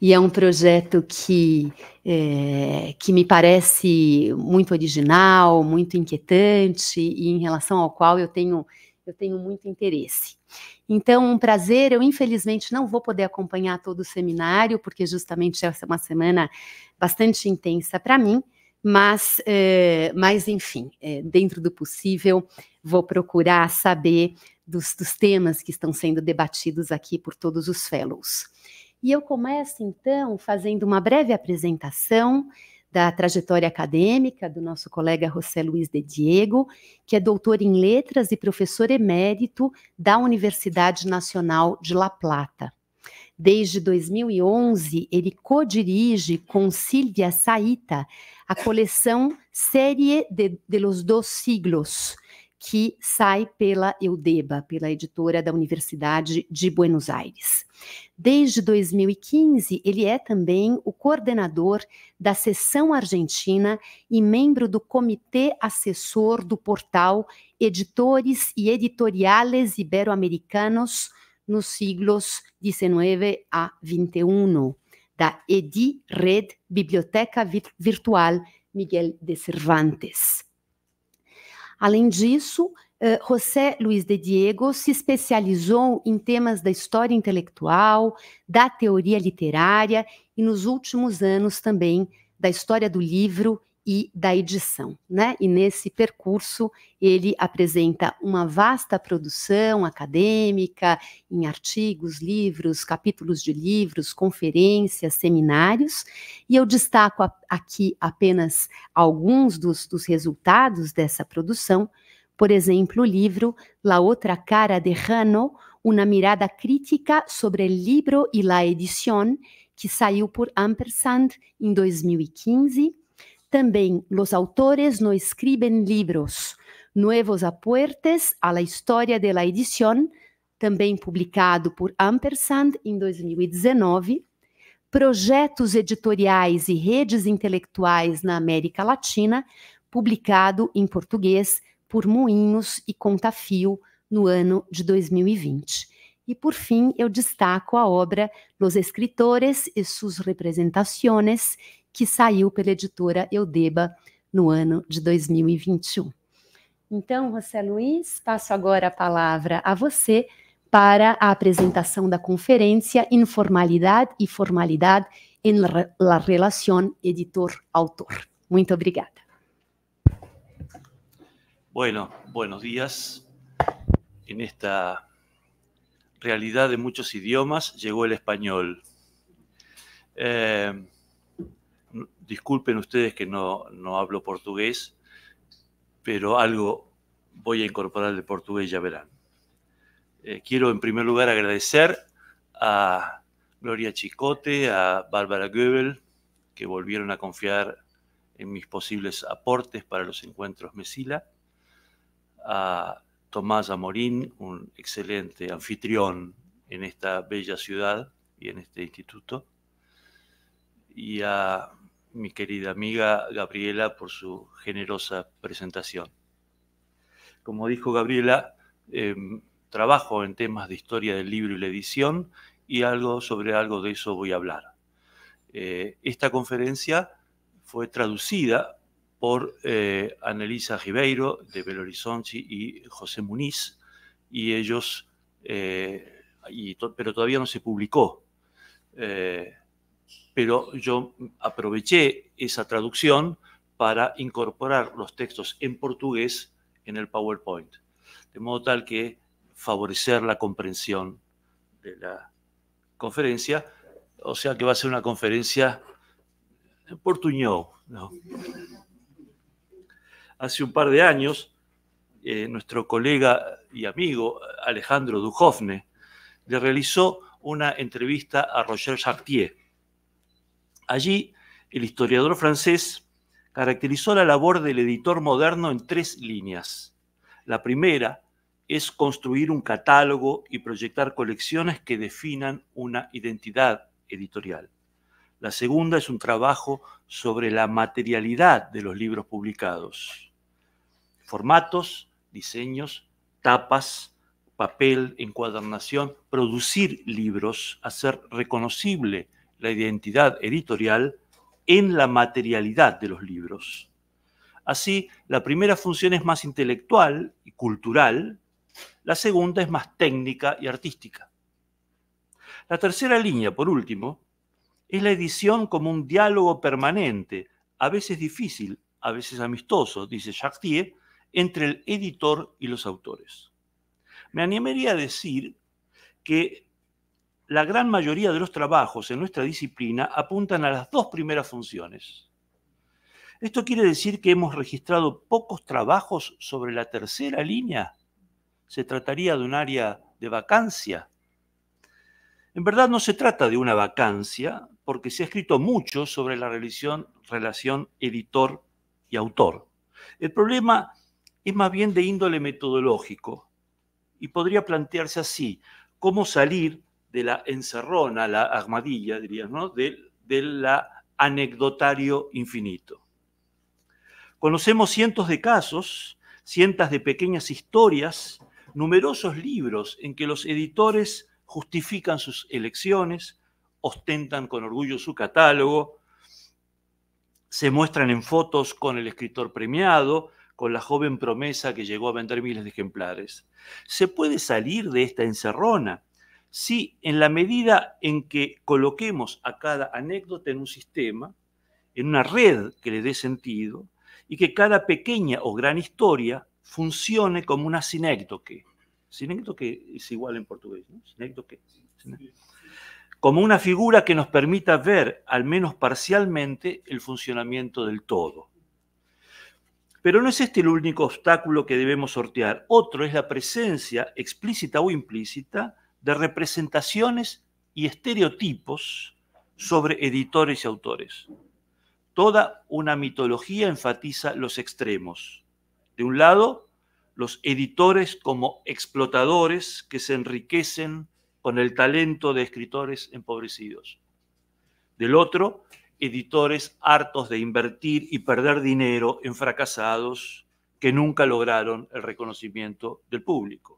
E é um projeto que, é, que me parece muito original, muito inquietante e em relação ao qual eu tenho, eu tenho muito interesse. Então, um prazer. Eu, infelizmente, não vou poder acompanhar todo o seminário, porque justamente essa é uma semana bastante intensa para mim, mas, é, mas enfim, é, dentro do possível, vou procurar saber dos, dos temas que estão sendo debatidos aqui por todos os fellows. E eu começo, então, fazendo uma breve apresentação da trajetória acadêmica do nosso colega José Luiz de Diego, que é doutor em letras e professor emérito da Universidade Nacional de La Plata. Desde 2011, ele co-dirige com Silvia Saita a coleção Série de, de los Dos Siglos, que sai pela Eudeba, pela editora da Universidade de Buenos Aires. Desde 2015, ele é também o coordenador da seção argentina e membro do comitê assessor do portal Editores e Editoriales Iberoamericanos nos siglos 19 a 21, da EDI Red Biblioteca Virtual Miguel de Cervantes. Além disso, eh, José Luiz de Diego se especializou em temas da história intelectual, da teoria literária e, nos últimos anos, também da história do livro e da edição, né? E nesse percurso ele apresenta uma vasta produção acadêmica em artigos, livros, capítulos de livros, conferências, seminários, e eu destaco aqui apenas alguns dos, dos resultados dessa produção, por exemplo, o livro La Outra Cara de Rano, uma mirada crítica sobre o livro e la edición, que saiu por Ampersand em 2015, também, los autores no escriben libros, nuevos aportes a la historia de la edición, também publicado por Ampersand em 2019, projetos editoriais e redes intelectuais na América Latina, publicado em português por Moinhos e Contafio no ano de 2020. E por fim, eu destaco a obra Los Escritores e Sus Representaciones, que saiu pela editora Eudeba no ano de 2021. Então, José Luiz, passo agora a palavra a você para a apresentação da conferência Informalidade e Formalidade em la Relação Editor-Autor. Muito obrigada. Bueno, buenos días. En esta realidad de muchos idiomas llegó el español. Eh, disculpen ustedes que no, hablo portugués, pero algo voy a incorporar de portugués, ya verán. Eh, quiero en primer lugar agradecer a Gloria Chicote, a Bárbara Goebel, que volvieron a confiar en mis posibles aportes para los encuentros Mesila, a Tomás Amorín, un excelente anfitrión en esta bella ciudad y en este instituto, y a mi querida amiga Gabriela, por su generosa presentación. Como dijo Gabriela, em, trabajo en temas de historia del libro y la edición y algo sobre algo de eso voy a hablar. Eh, esta conferencia fue traducida por eh, Anelisa Ribeiro de Belo Horizonte y José Muniz, y ellos, eh, pero todavía no se publicó. Eh, pero yo aproveché esa traducción para incorporar los textos en portugués en el PowerPoint, de modo tal que favorecer la comprensión de la conferencia, o sea que va a ser una conferencia en portuñol. Hace un par de años, eh, nuestro colega y amigo Alejandro Dujovne le realizó una entrevista a Roger Chartier, Allí, el historiador francés caracterizó la labor del editor moderno en tres líneas. La primera es construir un catálogo y proyectar colecciones que definan una identidad editorial. La segunda es un trabajo sobre la materialidad de los libros publicados. Formatos, diseños, tapas, papel, encuadernación, producir libros, hacer reconocible la identidad editorial en la materialidad de los libros. Así, la primera función es más intelectual y cultural, la segunda es más técnica y artística. La tercera línea, por último, es la edición como un diálogo permanente, a veces difícil, a veces amistoso, dice Chartier, entre el editor y los autores. Me animaría a decir que la gran mayoría de los trabajos en nuestra disciplina apuntan a las dos primeras funciones. Esto quiere decir que hemos registrado pocos trabajos sobre la tercera línea. Se trataría de un área de vacancia. En verdad no se trata de una vacancia porque se ha escrito mucho sobre la relación, editor y autor. El problema es más bien de índole metodológico y podría plantearse así, cómo salir de la encerrona, la armadilla, dirías, ¿no? del anecdotario infinito. Conocemos cientos de casos, cientos de pequeñas historias, numerosos libros en que los editores justifican sus elecciones, ostentan con orgullo su catálogo, se muestran en fotos con el escritor premiado, con la joven promesa que llegó a vender miles de ejemplares. Se puede salir de esta encerrona, si en la medida en que coloquemos a cada anécdota en un sistema, en una red que le dé sentido, y que cada pequeña o gran historia funcione como una sinécdoque. Sinécdoque es igual en portugués, ¿no? Sinécdoque. Como una figura que nos permita ver, al menos parcialmente, el funcionamiento del todo. Pero no es este el único obstáculo que debemos sortear. Otro es la presencia, explícita o implícita, de representaciones y estereotipos sobre editores y autores. Toda una mitología enfatiza los extremos. De un lado, los editores como explotadores que se enriquecen con el talento de escritores empobrecidos. Del otro, editores hartos de invertir y perder dinero en fracasados que nunca lograron el reconocimiento del público.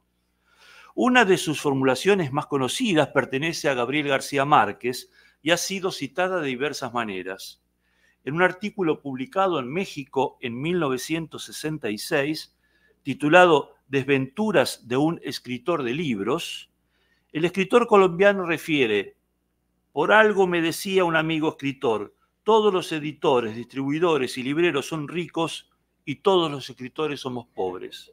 Una de sus formulaciones más conocidas pertenece a Gabriel García Márquez y ha sido citada de diversas maneras. En un artículo publicado en México en 1966, titulado Desventuras de un escritor de libros, el escritor colombiano refiere, por algo me decía un amigo escritor, todos los editores, distribuidores y libreros son ricos y todos los escritores somos pobres.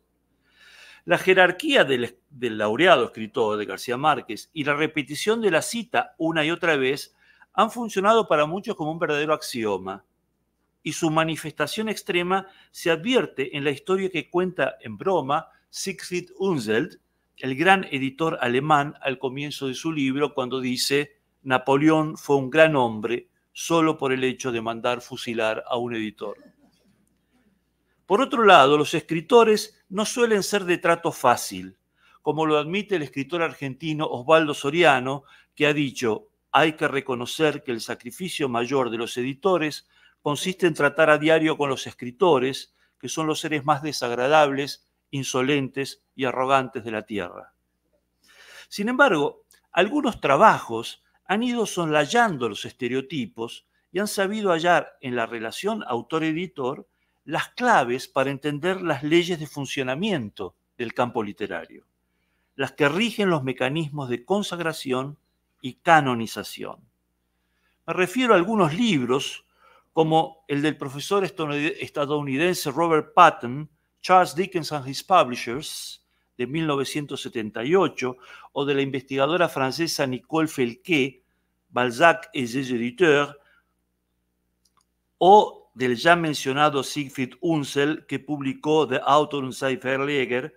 La jerarquía del, laureado escritor de García Márquez y la repetición de la cita una y otra vez han funcionado para muchos como un verdadero axioma, y su manifestación extrema se advierte en la historia que cuenta en broma Siegfried Unzelt, el gran editor alemán, al comienzo de su libro, cuando dice, Napoleón fue un gran hombre solo por el hecho de mandar fusilar a un editor. Por otro lado, los escritores no suelen ser de trato fácil, como lo admite el escritor argentino Osvaldo Soriano, que ha dicho, hay que reconocer que el sacrificio mayor de los editores consiste en tratar a diario con los escritores, que son los seres más desagradables, insolentes y arrogantes de la tierra. Sin embargo, algunos trabajos han ido sonlayando los estereotipos y han sabido hallar en la relación autor-editor las claves para entender las leyes de funcionamiento del campo literario, las que rigen los mecanismos de consagración y canonización. Me refiero a algunos libros como el del profesor estadounidense Robert Patton, Charles Dickens and His Publishers, de 1978, o de la investigadora francesa Nicole Felquet, Balzac et ses éditeurs, o del ya mencionado Siegfried Unsel, que publicó The Autor und Verleger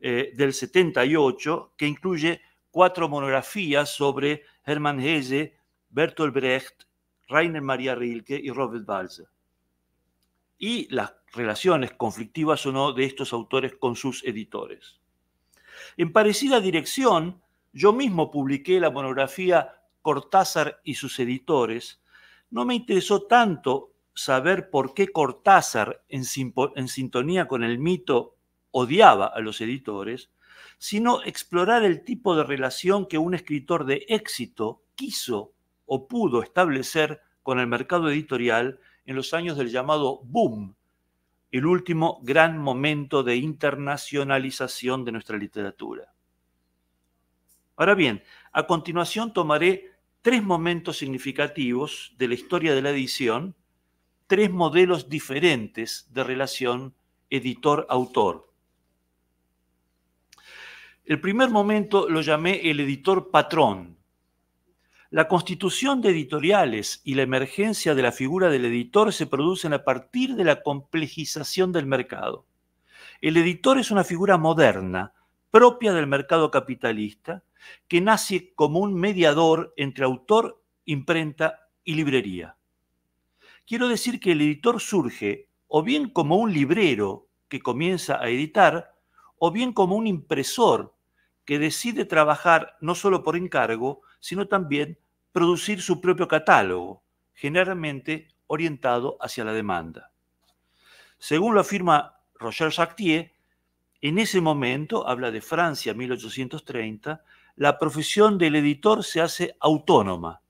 eh, del 78, que incluye cuatro monografías sobre Hermann Hesse, Bertolt Brecht, Rainer Maria Rilke y Robert Balzer. Y las relaciones conflictivas o no de estos autores con sus editores. En parecida dirección, yo mismo publiqué la monografía Cortázar y sus editores. No me interesó tanto saber por qué Cortázar, en, sintonía con el mito, odiaba a los editores, sino explorar el tipo de relación que un escritor de éxito quiso o pudo establecer con el mercado editorial en los años del llamado boom, el último gran momento de internacionalización de nuestra literatura. Ahora bien, a continuación tomaré tres momentos significativos de la historia de la edición tres modelos diferentes de relación editor-autor. El primer momento lo llamé el editor patrón. La constitución de editoriales y la emergencia de la figura del editor se producen a partir de la complejización del mercado. El editor es una figura moderna, propia del mercado capitalista, que nace como un mediador entre autor, imprenta y librería quiero decir que el editor surge o bien como un librero que comienza a editar, o bien como un impresor que decide trabajar no solo por encargo, sino también producir su propio catálogo, generalmente orientado hacia la demanda. Según lo afirma Roger Jacquier, en ese momento, habla de Francia 1830, la profesión del editor se hace autónoma,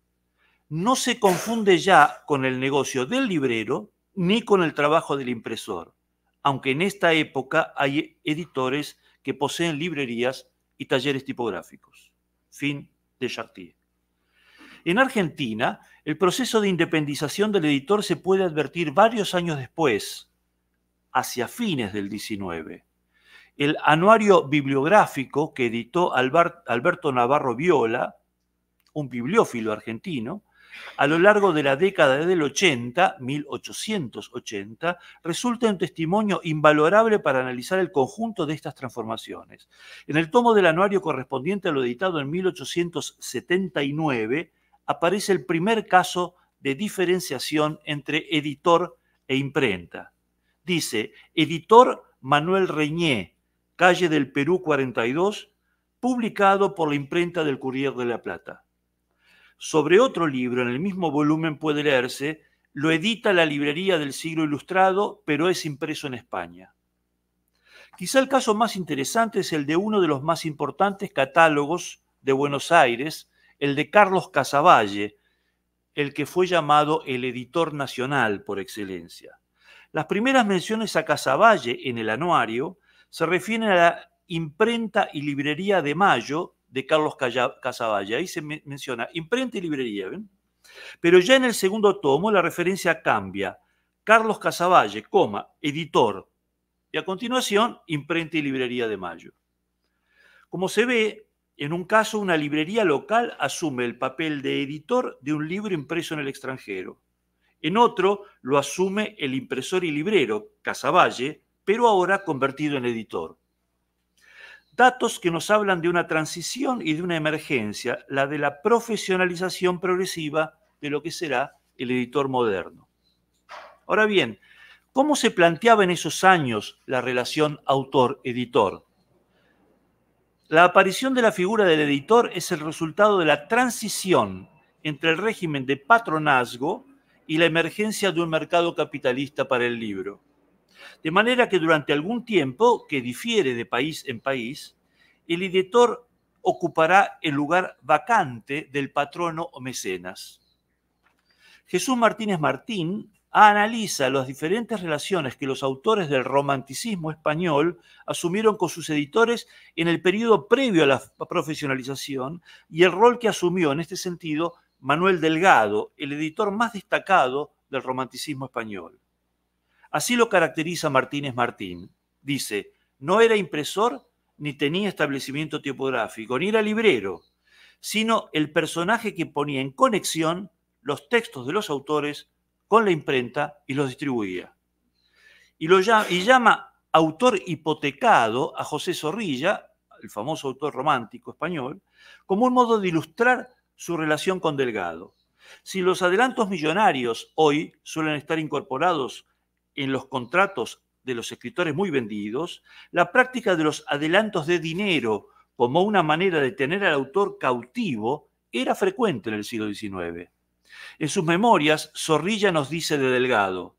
no se confunde ya con el negocio del librero ni con el trabajo del impresor, aunque en esta época hay editores que poseen librerías y talleres tipográficos. Fin de Chartier. En Argentina, el proceso de independización del editor se puede advertir varios años después, hacia fines del 19. El anuario bibliográfico que editó Alberto Navarro Viola, un bibliófilo argentino, a lo largo de la década del 80, 1880, resulta un testimonio invalorable para analizar el conjunto de estas transformaciones. En el tomo del anuario correspondiente a lo editado en 1879, aparece el primer caso de diferenciación entre editor e imprenta. Dice, editor Manuel Reñé, calle del Perú 42, publicado por la imprenta del Courier de la Plata. Sobre otro libro, en el mismo volumen puede leerse, lo edita la Librería del Siglo Ilustrado, pero es impreso en España. Quizá el caso más interesante es el de uno de los más importantes catálogos de Buenos Aires, el de Carlos Casavalle, el que fue llamado el editor nacional por excelencia. Las primeras menciones a Casavalle en el anuario se refieren a la imprenta y librería de Mayo de Carlos Casavalle. Ahí se menciona imprenta y librería, Pero ya en el segundo tomo la referencia cambia. Carlos Casavalle, coma, editor. Y a continuación, imprenta y librería de Mayo. Como se ve, en un caso una librería local asume el papel de editor de un libro impreso en el extranjero. En otro lo asume el impresor y librero, Casavalle, pero ahora convertido en editor. Datos que nos hablan de una transición y de una emergencia, la de la profesionalización progresiva de lo que será el editor moderno. Ahora bien, ¿cómo se planteaba en esos años la relación autor-editor? La aparición de la figura del editor es el resultado de la transición entre el régimen de patronazgo y la emergencia de un mercado capitalista para el libro. De manera que durante algún tiempo, que difiere de país en país, el editor ocupará el lugar vacante del patrono o mecenas. Jesús Martínez Martín analiza las diferentes relaciones que los autores del romanticismo español asumieron con sus editores en el periodo previo a la profesionalización y el rol que asumió en este sentido Manuel Delgado, el editor más destacado del romanticismo español. Así lo caracteriza Martínez Martín. Dice, no era impresor ni tenía establecimiento tipográfico, ni era librero, sino el personaje que ponía en conexión los textos de los autores con la imprenta y los distribuía. Y, lo llama, llama autor hipotecado a José Zorrilla, el famoso autor romántico español, como un modo de ilustrar su relación con Delgado. Si los adelantos millonarios hoy suelen estar incorporados en los contratos de los escritores muy vendidos la práctica de los adelantos de dinero como una manera de tener al autor cautivo era frecuente en el siglo XIX. En sus memorias, Zorrilla nos dice de Delgado,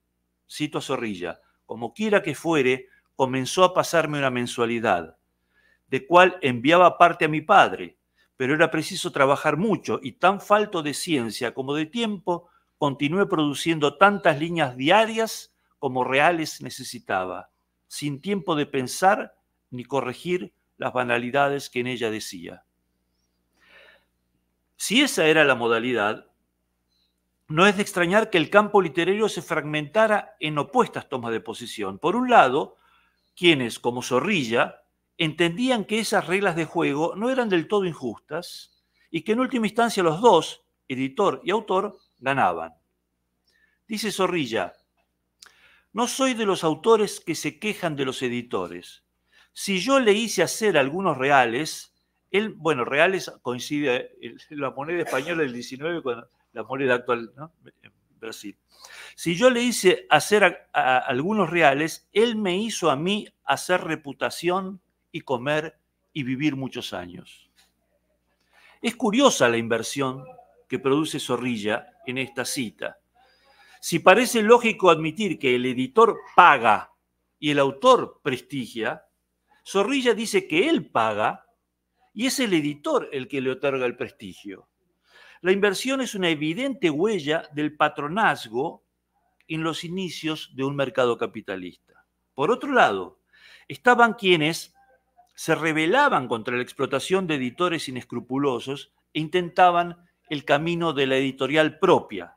cito a Zorrilla, como quiera que fuere, comenzó a pasarme una mensualidad, de cual enviaba parte a mi padre, pero era preciso trabajar mucho y tan falto de ciencia como de tiempo, continué produciendo tantas líneas diarias como reales necesitaba, sin tiempo de pensar ni corregir las banalidades que en ella decía. Si esa era la modalidad, no es de extrañar que el campo literario se fragmentara en opuestas tomas de posición. Por un lado, quienes, como Zorrilla, entendían que esas reglas de juego no eran del todo injustas y que en última instancia los dos, editor y autor, ganaban. Dice Zorrilla, no soy de los autores que se quejan de los editores. Si yo le hice hacer algunos reales, él, bueno, reales coincide la moneda española del 19 con la moneda actual en Brasil. Si yo le hice hacer algunos reales, él me hizo a mí hacer reputación y comer y vivir muchos años. Es curiosa la inversión que produce Zorrilla en esta cita. Si parece lógico admitir que el editor paga y el autor prestigia, Zorrilla dice que él paga y es el editor el que le otorga el prestigio. La inversión es una evidente huella del patronazgo en los inicios de un mercado capitalista. Por otro lado, estaban quienes se rebelaban contra la explotación de editores inescrupulosos e intentaban el camino de la editorial propia,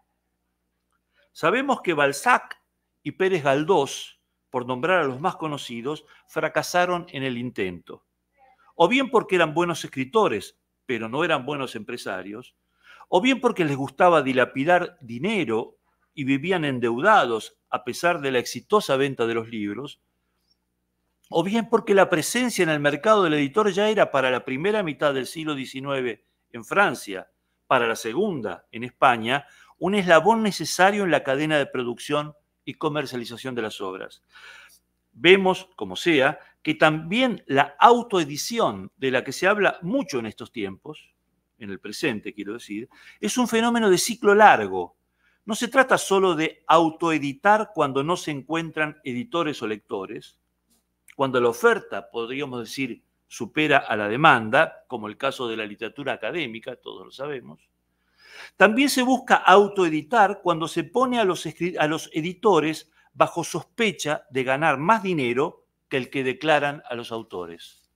Sabemos que Balzac y Pérez Galdós, por nombrar a los más conocidos, fracasaron en el intento. O bien porque eran buenos escritores, pero no eran buenos empresarios, o bien porque les gustaba dilapidar dinero y vivían endeudados a pesar de la exitosa venta de los libros, o bien porque la presencia en el mercado del editor ya era para la primera mitad del siglo XIX en Francia, para la segunda en España, un eslabón necesario en la cadena de producción y comercialización de las obras. Vemos, como sea, que también la autoedición, de la que se habla mucho en estos tiempos, en el presente quiero decir, es un fenómeno de ciclo largo. No se trata solo de autoeditar cuando no se encuentran editores o lectores, cuando la oferta, podríamos decir, supera a la demanda, como el caso de la literatura académica, todos lo sabemos, también se busca autoeditar cuando se pone a los, editores bajo sospecha de ganar más dinero que el que declaran a los autores.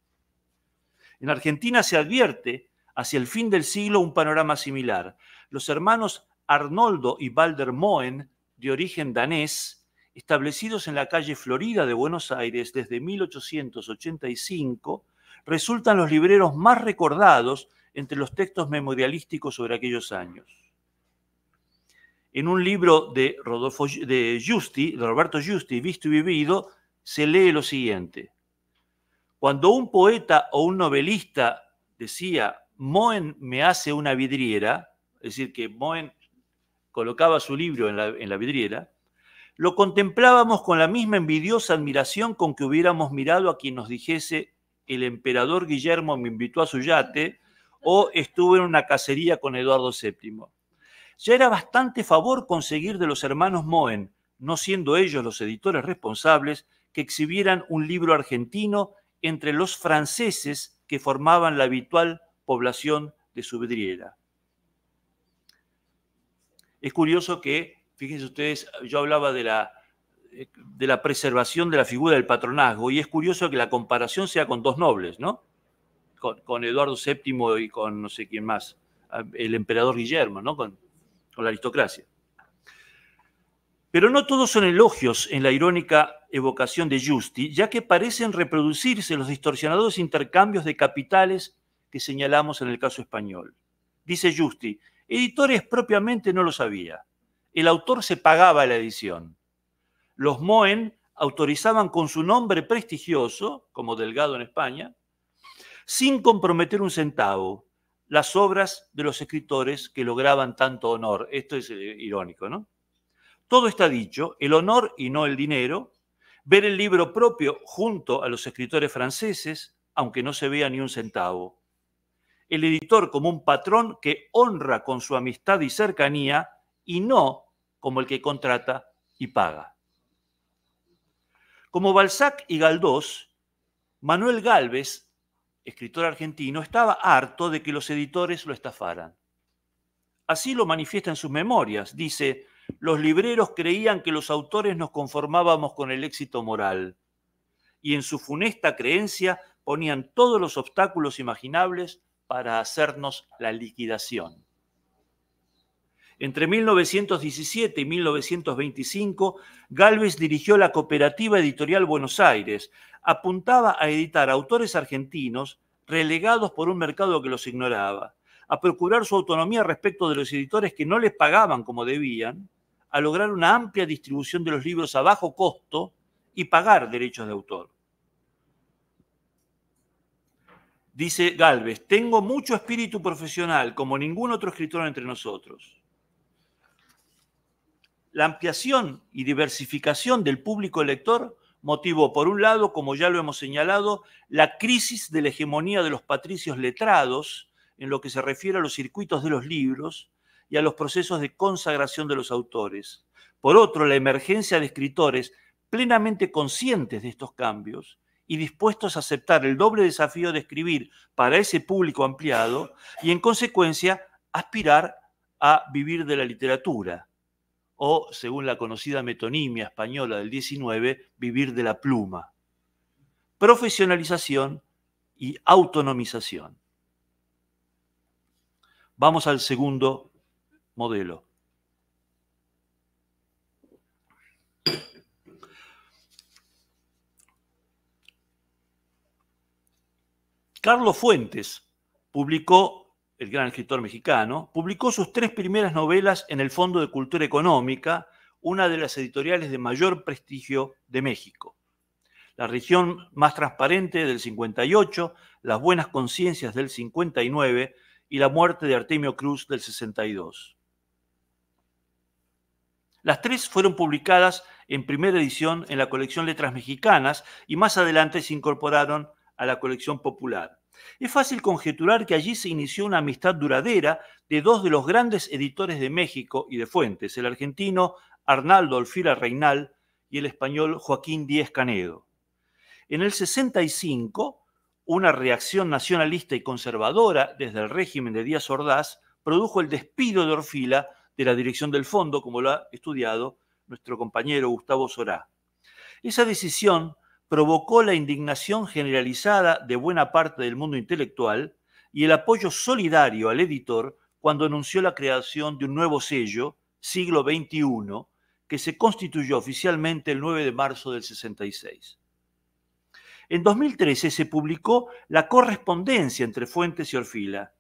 En Argentina se advierte hacia el fin del siglo un panorama similar. Los hermanos Arnoldo y Balder Moen, de origen danés, establecidos en la calle Florida de Buenos Aires desde 1885, resultan los libreros más recordados entre los textos memorialísticos sobre aquellos años. En un libro de, Roberto Giusti, Visto y Vivido, se lee lo siguiente. Cuando un poeta o un novelista decía, Moen me hace una vidriera, es decir, que Moen colocaba su libro en la, en la vidriera, lo contemplábamos con la misma envidiosa admiración con que hubiéramos mirado a quien nos dijese el emperador Guillermo me invitó a su yate o estuve en una cacería con Eduardo VII. Ya era bastante favor conseguir de los hermanos Moen, no siendo ellos los editores responsables, que exhibieran un libro argentino entre los franceses que formaban la habitual población de su vidriera Es curioso que, fíjense ustedes, yo hablaba de la, de la preservación de la figura del patronazgo y es curioso que la comparación sea con dos nobles, ¿no? con, Eduardo VII y con no sé quién más, ah, el emperador Guillermo, ¿no? con, la aristocracia. Pero no todos son elogios en la irónica evocación de Justi, ya que parecen reproducirse los distorsionados intercambios de capitales que señalamos en el caso español. Dice Justi, editores propiamente no lo sabía. El autor se pagaba la edición. Los Moen autorizaban con su nombre prestigioso, como Delgado en España, sin comprometer un centavo, las obras de los escritores que lograban tanto honor. Esto es eh, irónico, ¿no? Todo está dicho, el honor y no el dinero, ver el libro propio junto a los escritores franceses, aunque no se vea ni un centavo. El editor como un patrón que honra con su amistad y cercanía y no como el que contrata y paga. Como Balzac y Galdós, Manuel Galvez escritor argentino, estaba harto de que los editores lo estafaran. Así lo manifiesta en sus memorias. Dice, los libreros creían que los autores nos conformábamos con el éxito moral y en su funesta creencia ponían todos los obstáculos imaginables para hacernos la liquidación. Entre 1917 y 1925, Galvez dirigió la Cooperativa Editorial Buenos Aires, apuntaba a editar autores argentinos relegados por un mercado que los ignoraba, a procurar su autonomía respecto de los editores que no les pagaban como debían, a lograr una amplia distribución de los libros a bajo costo y pagar derechos de autor. Dice Galvez, tengo mucho espíritu profesional como ningún otro escritor entre nosotros. La ampliación y diversificación del público lector motivó, por un lado, como ya lo hemos señalado, la crisis de la hegemonía de los patricios letrados en lo que se refiere a los circuitos de los libros y a los procesos de consagración de los autores. Por otro, la emergencia de escritores plenamente conscientes de estos cambios y dispuestos a aceptar el doble desafío de escribir para ese público ampliado y, en consecuencia, aspirar a vivir de la literatura o, según la conocida metonimia española del 19, vivir de la pluma. Profesionalización y autonomización. Vamos al segundo modelo. Carlos Fuentes publicó el gran escritor mexicano, publicó sus tres primeras novelas en el Fondo de Cultura Económica, una de las editoriales de mayor prestigio de México. La región más transparente del 58, Las Buenas Conciencias del 59 y La Muerte de Artemio Cruz del 62. Las tres fueron publicadas en primera edición en la colección Letras Mexicanas y más adelante se incorporaron a la colección popular. Es fácil conjeturar que allí se inició una amistad duradera de dos de los grandes editores de México y de Fuentes, el argentino Arnaldo Orfila Reinal y el español Joaquín Díez Canedo. En el 65, una reacción nacionalista y conservadora desde el régimen de Díaz Ordaz produjo el despido de Orfila de la dirección del fondo, como lo ha estudiado nuestro compañero Gustavo Sorá. Esa decisión provocó la indignación generalizada de buena parte del mundo intelectual y el apoyo solidario al editor cuando anunció la creación de un nuevo sello, siglo XXI, que se constituyó oficialmente el 9 de marzo del 66. En 2013 se publicó la correspondencia entre Fuentes y Orfila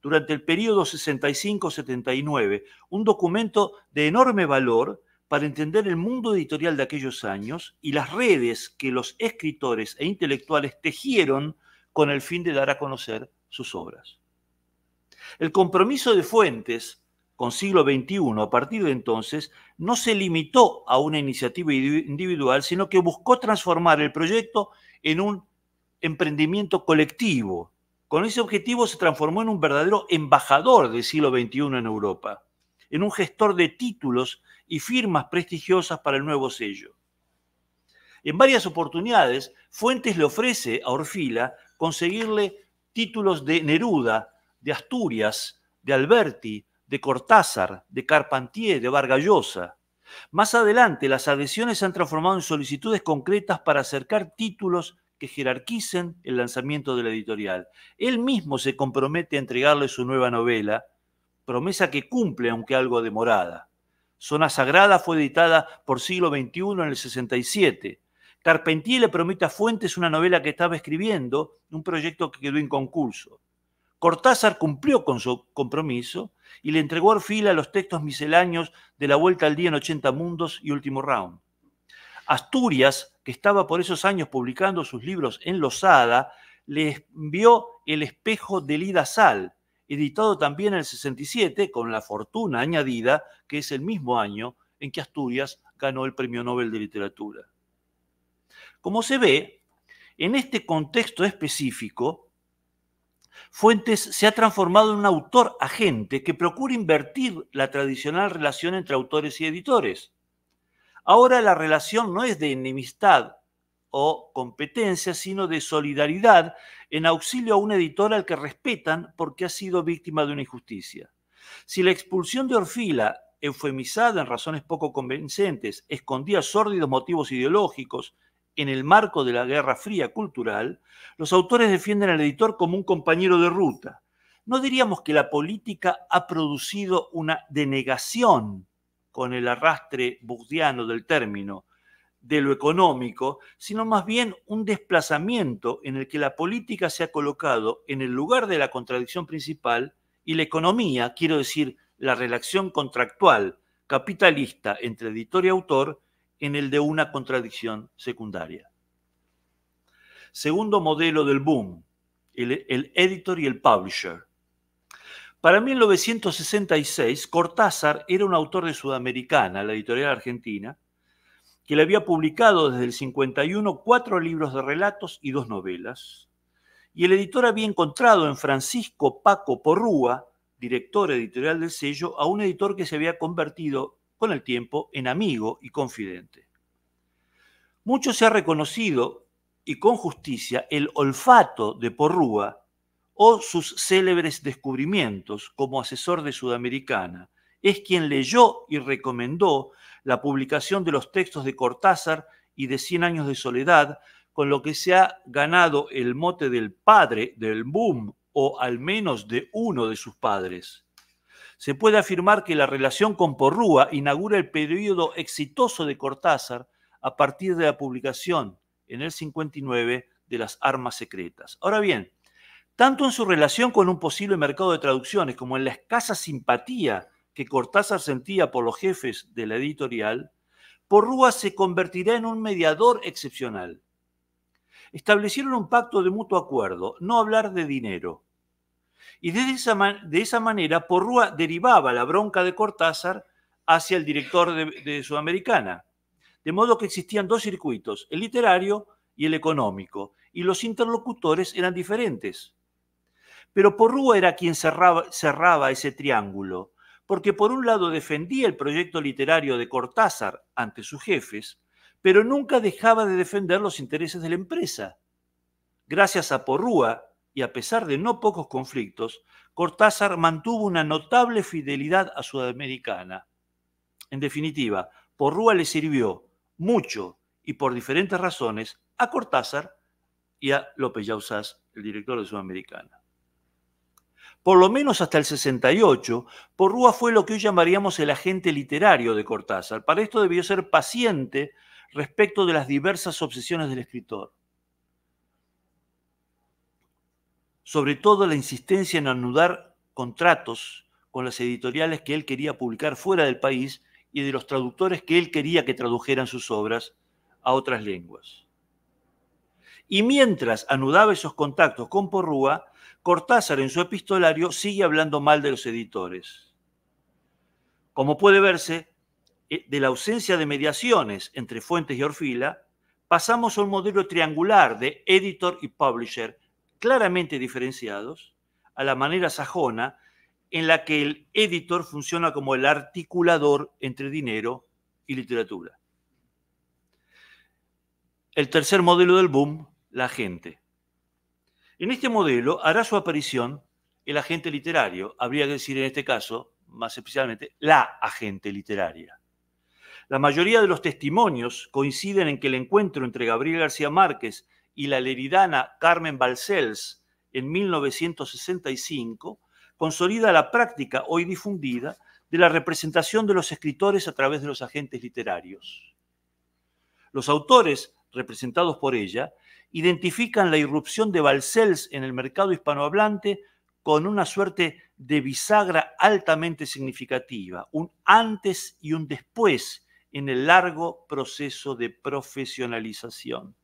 durante el periodo 65-79, un documento de enorme valor para entender el mundo editorial de aquellos años y las redes que los escritores e intelectuales tejieron con el fin de dar a conocer sus obras. El compromiso de Fuentes con siglo XXI a partir de entonces no se limitó a una iniciativa individual, sino que buscó transformar el proyecto en un emprendimiento colectivo. Con ese objetivo se transformó en un verdadero embajador del siglo XXI en Europa, en un gestor de títulos y firmas prestigiosas para el nuevo sello. En varias oportunidades, Fuentes le ofrece a Orfila conseguirle títulos de Neruda, de Asturias, de Alberti, de Cortázar, de Carpentier, de Vargallosa. Más adelante, las adhesiones se han transformado en solicitudes concretas para acercar títulos que jerarquicen el lanzamiento de la editorial. Él mismo se compromete a entregarle su nueva novela, promesa que cumple aunque algo demorada. Zona Sagrada fue editada por siglo XXI en el 67. Carpentier le promete a Fuentes una novela que estaba escribiendo, un proyecto que quedó concurso. Cortázar cumplió con su compromiso y le entregó a Orfila los textos misceláneos de La Vuelta al Día en 80 Mundos y Último Round. Asturias, que estaba por esos años publicando sus libros en Losada, le envió El espejo de Lida Sal, editado también en el 67 con la fortuna añadida que es el mismo año en que Asturias ganó el Premio Nobel de Literatura. Como se ve, en este contexto específico, Fuentes se ha transformado en un autor agente que procura invertir la tradicional relación entre autores y editores. Ahora la relación no es de enemistad, o competencia, sino de solidaridad en auxilio a un editor al que respetan porque ha sido víctima de una injusticia. Si la expulsión de Orfila, eufemizada en razones poco convincentes, escondía sórdidos motivos ideológicos en el marco de la Guerra Fría cultural, los autores defienden al editor como un compañero de ruta. No diríamos que la política ha producido una denegación con el arrastre burdiano del término, de lo económico, sino más bien un desplazamiento en el que la política se ha colocado en el lugar de la contradicción principal y la economía, quiero decir, la relación contractual capitalista entre editor y autor, en el de una contradicción secundaria. Segundo modelo del boom, el, editor y el publisher. Para 1966, Cortázar era un autor de Sudamericana, la editorial argentina, que le había publicado desde el 51 cuatro libros de relatos y dos novelas. Y el editor había encontrado en Francisco Paco Porrúa, director editorial del sello, a un editor que se había convertido con el tiempo en amigo y confidente. Mucho se ha reconocido, y con justicia, el olfato de Porrúa o sus célebres descubrimientos como asesor de Sudamericana, es quien leyó y recomendó la publicación de los textos de Cortázar y de Cien años de soledad, con lo que se ha ganado el mote del padre del boom o al menos de uno de sus padres. Se puede afirmar que la relación con Porrúa inaugura el periodo exitoso de Cortázar a partir de la publicación en el 59 de las armas secretas. Ahora bien, tanto en su relación con un posible mercado de traducciones como en la escasa simpatía que Cortázar sentía por los jefes de la editorial, Porrúa se convertirá en un mediador excepcional. Establecieron un pacto de mutuo acuerdo, no hablar de dinero. Y de esa, de esa manera Porrúa derivaba la bronca de Cortázar hacia el director de, Sudamericana. De modo que existían dos circuitos, el literario y el económico, y los interlocutores eran diferentes. Pero Porrúa era quien cerraba, cerraba ese triángulo porque por un lado defendía el proyecto literario de Cortázar ante sus jefes, pero nunca dejaba de defender los intereses de la empresa. Gracias a Porrúa y a pesar de no pocos conflictos, Cortázar mantuvo una notable fidelidad a Sudamericana. En definitiva, Porrúa le sirvió mucho y por diferentes razones a Cortázar y a López llauzás el director de Sudamericana por lo menos hasta el 68, Porrúa fue lo que hoy llamaríamos el agente literario de Cortázar. Para esto debió ser paciente respecto de las diversas obsesiones del escritor. Sobre todo la insistencia en anudar contratos con las editoriales que él quería publicar fuera del país y de los traductores que él quería que tradujeran sus obras a otras lenguas. Y mientras anudaba esos contactos con Porrúa, Cortázar en su epistolario sigue hablando mal de los editores. Como puede verse, eh, de la ausencia de mediaciones entre Fuentes y Orfila, pasamos a un modelo triangular de editor y publisher claramente diferenciados, a la manera sajona, en la que el editor funciona como el articulador entre dinero y literatura. El tercer modelo del boom, la gente. En este modelo hará su aparición el agente literario, habría que decir en este caso, más especialmente, la agente literaria. La mayoría de los testimonios coinciden en que el encuentro entre Gabriel García Márquez y la leridana Carmen Balcells en 1965 consolida la práctica hoy difundida de la representación de los escritores a través de los agentes literarios. Los autores representados por ella identifican la irrupción de Balcells en el mercado hispanohablante con una suerte de bisagra altamente significativa, un antes y un después en el largo proceso de profesionalización.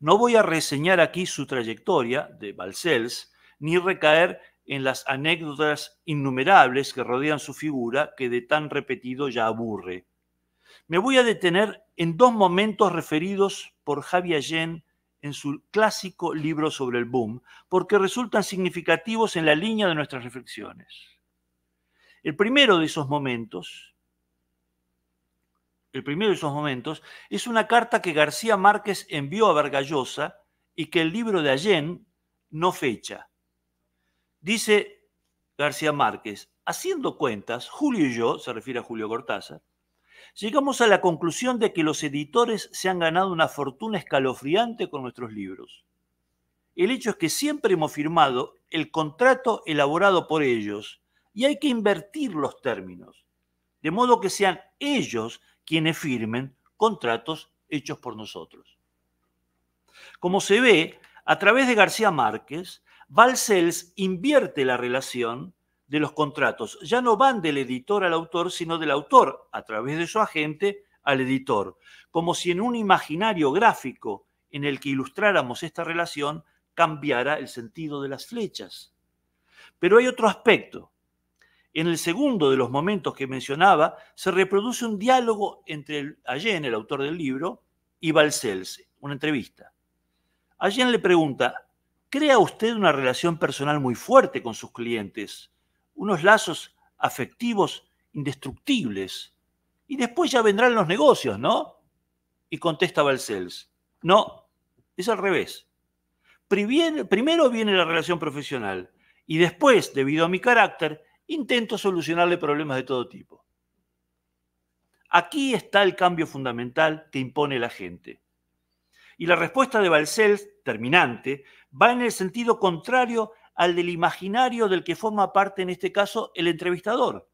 No voy a reseñar aquí su trayectoria de Balcells, ni recaer en las anécdotas innumerables que rodean su figura, que de tan repetido ya aburre. Me voy a detener en dos momentos referidos por Javier Allen en su clásico libro sobre el boom, porque resultan significativos en la línea de nuestras reflexiones. El primero de esos momentos, el primero de esos momentos, es una carta que García Márquez envió a Vergallosa y que el libro de Allen no fecha. Dice García Márquez, haciendo cuentas, Julio y yo, se refiere a Julio Cortázar, llegamos a la conclusión de que los editores se han ganado una fortuna escalofriante con nuestros libros. El hecho es que siempre hemos firmado el contrato elaborado por ellos y hay que invertir los términos, de modo que sean ellos quienes firmen contratos hechos por nosotros. Como se ve, a través de García Márquez, Balcells invierte la relación de los contratos ya no van del editor al autor, sino del autor, a través de su agente, al editor, como si en un imaginario gráfico en el que ilustráramos esta relación cambiara el sentido de las flechas. Pero hay otro aspecto. En el segundo de los momentos que mencionaba, se reproduce un diálogo entre Allen, el autor del libro, y Balcells, una entrevista. Allen le pregunta, ¿crea usted una relación personal muy fuerte con sus clientes? unos lazos afectivos indestructibles. Y después ya vendrán los negocios, ¿no? Y contesta Balcells, no, es al revés. Primero viene la relación profesional y después, debido a mi carácter, intento solucionarle problemas de todo tipo. Aquí está el cambio fundamental que impone la gente. Y la respuesta de Balcells, terminante, va en el sentido contrario al del imaginario del que forma parte, en este caso, el entrevistador.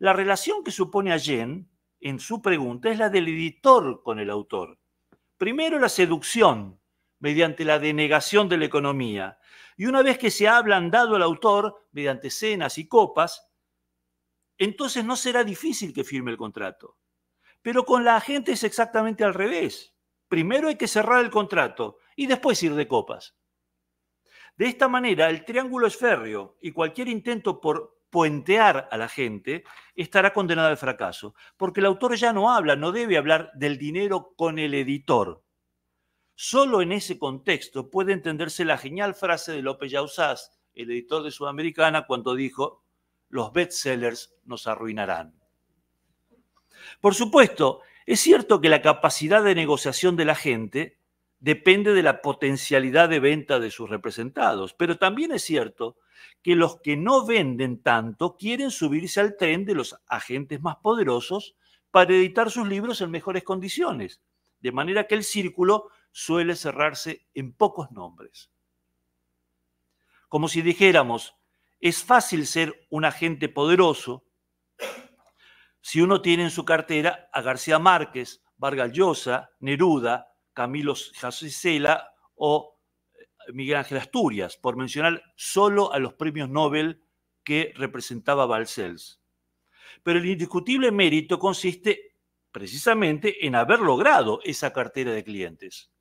La relación que supone Jen, en su pregunta es la del editor con el autor. Primero la seducción mediante la denegación de la economía. Y una vez que se ha ablandado el autor mediante cenas y copas, entonces no será difícil que firme el contrato. Pero con la agente es exactamente al revés. Primero hay que cerrar el contrato y después ir de copas. De esta manera, el triángulo es férreo y cualquier intento por puentear a la gente estará condenado al fracaso, porque el autor ya no habla, no debe hablar del dinero con el editor. Solo en ese contexto puede entenderse la genial frase de López Yausás, el editor de Sudamericana, cuando dijo, los bestsellers nos arruinarán. Por supuesto, es cierto que la capacidad de negociación de la gente depende de la potencialidad de venta de sus representados. Pero también es cierto que los que no venden tanto quieren subirse al tren de los agentes más poderosos para editar sus libros en mejores condiciones. De manera que el círculo suele cerrarse en pocos nombres. Como si dijéramos, es fácil ser un agente poderoso si uno tiene en su cartera a García Márquez, Vargas Llosa, Neruda, Camilo Jacela o eh, Miguel Ángel Asturias, por mencionar solo a los premios Nobel que representaba Balcells. Pero el indiscutible mérito consiste precisamente en haber logrado esa cartera de clientes.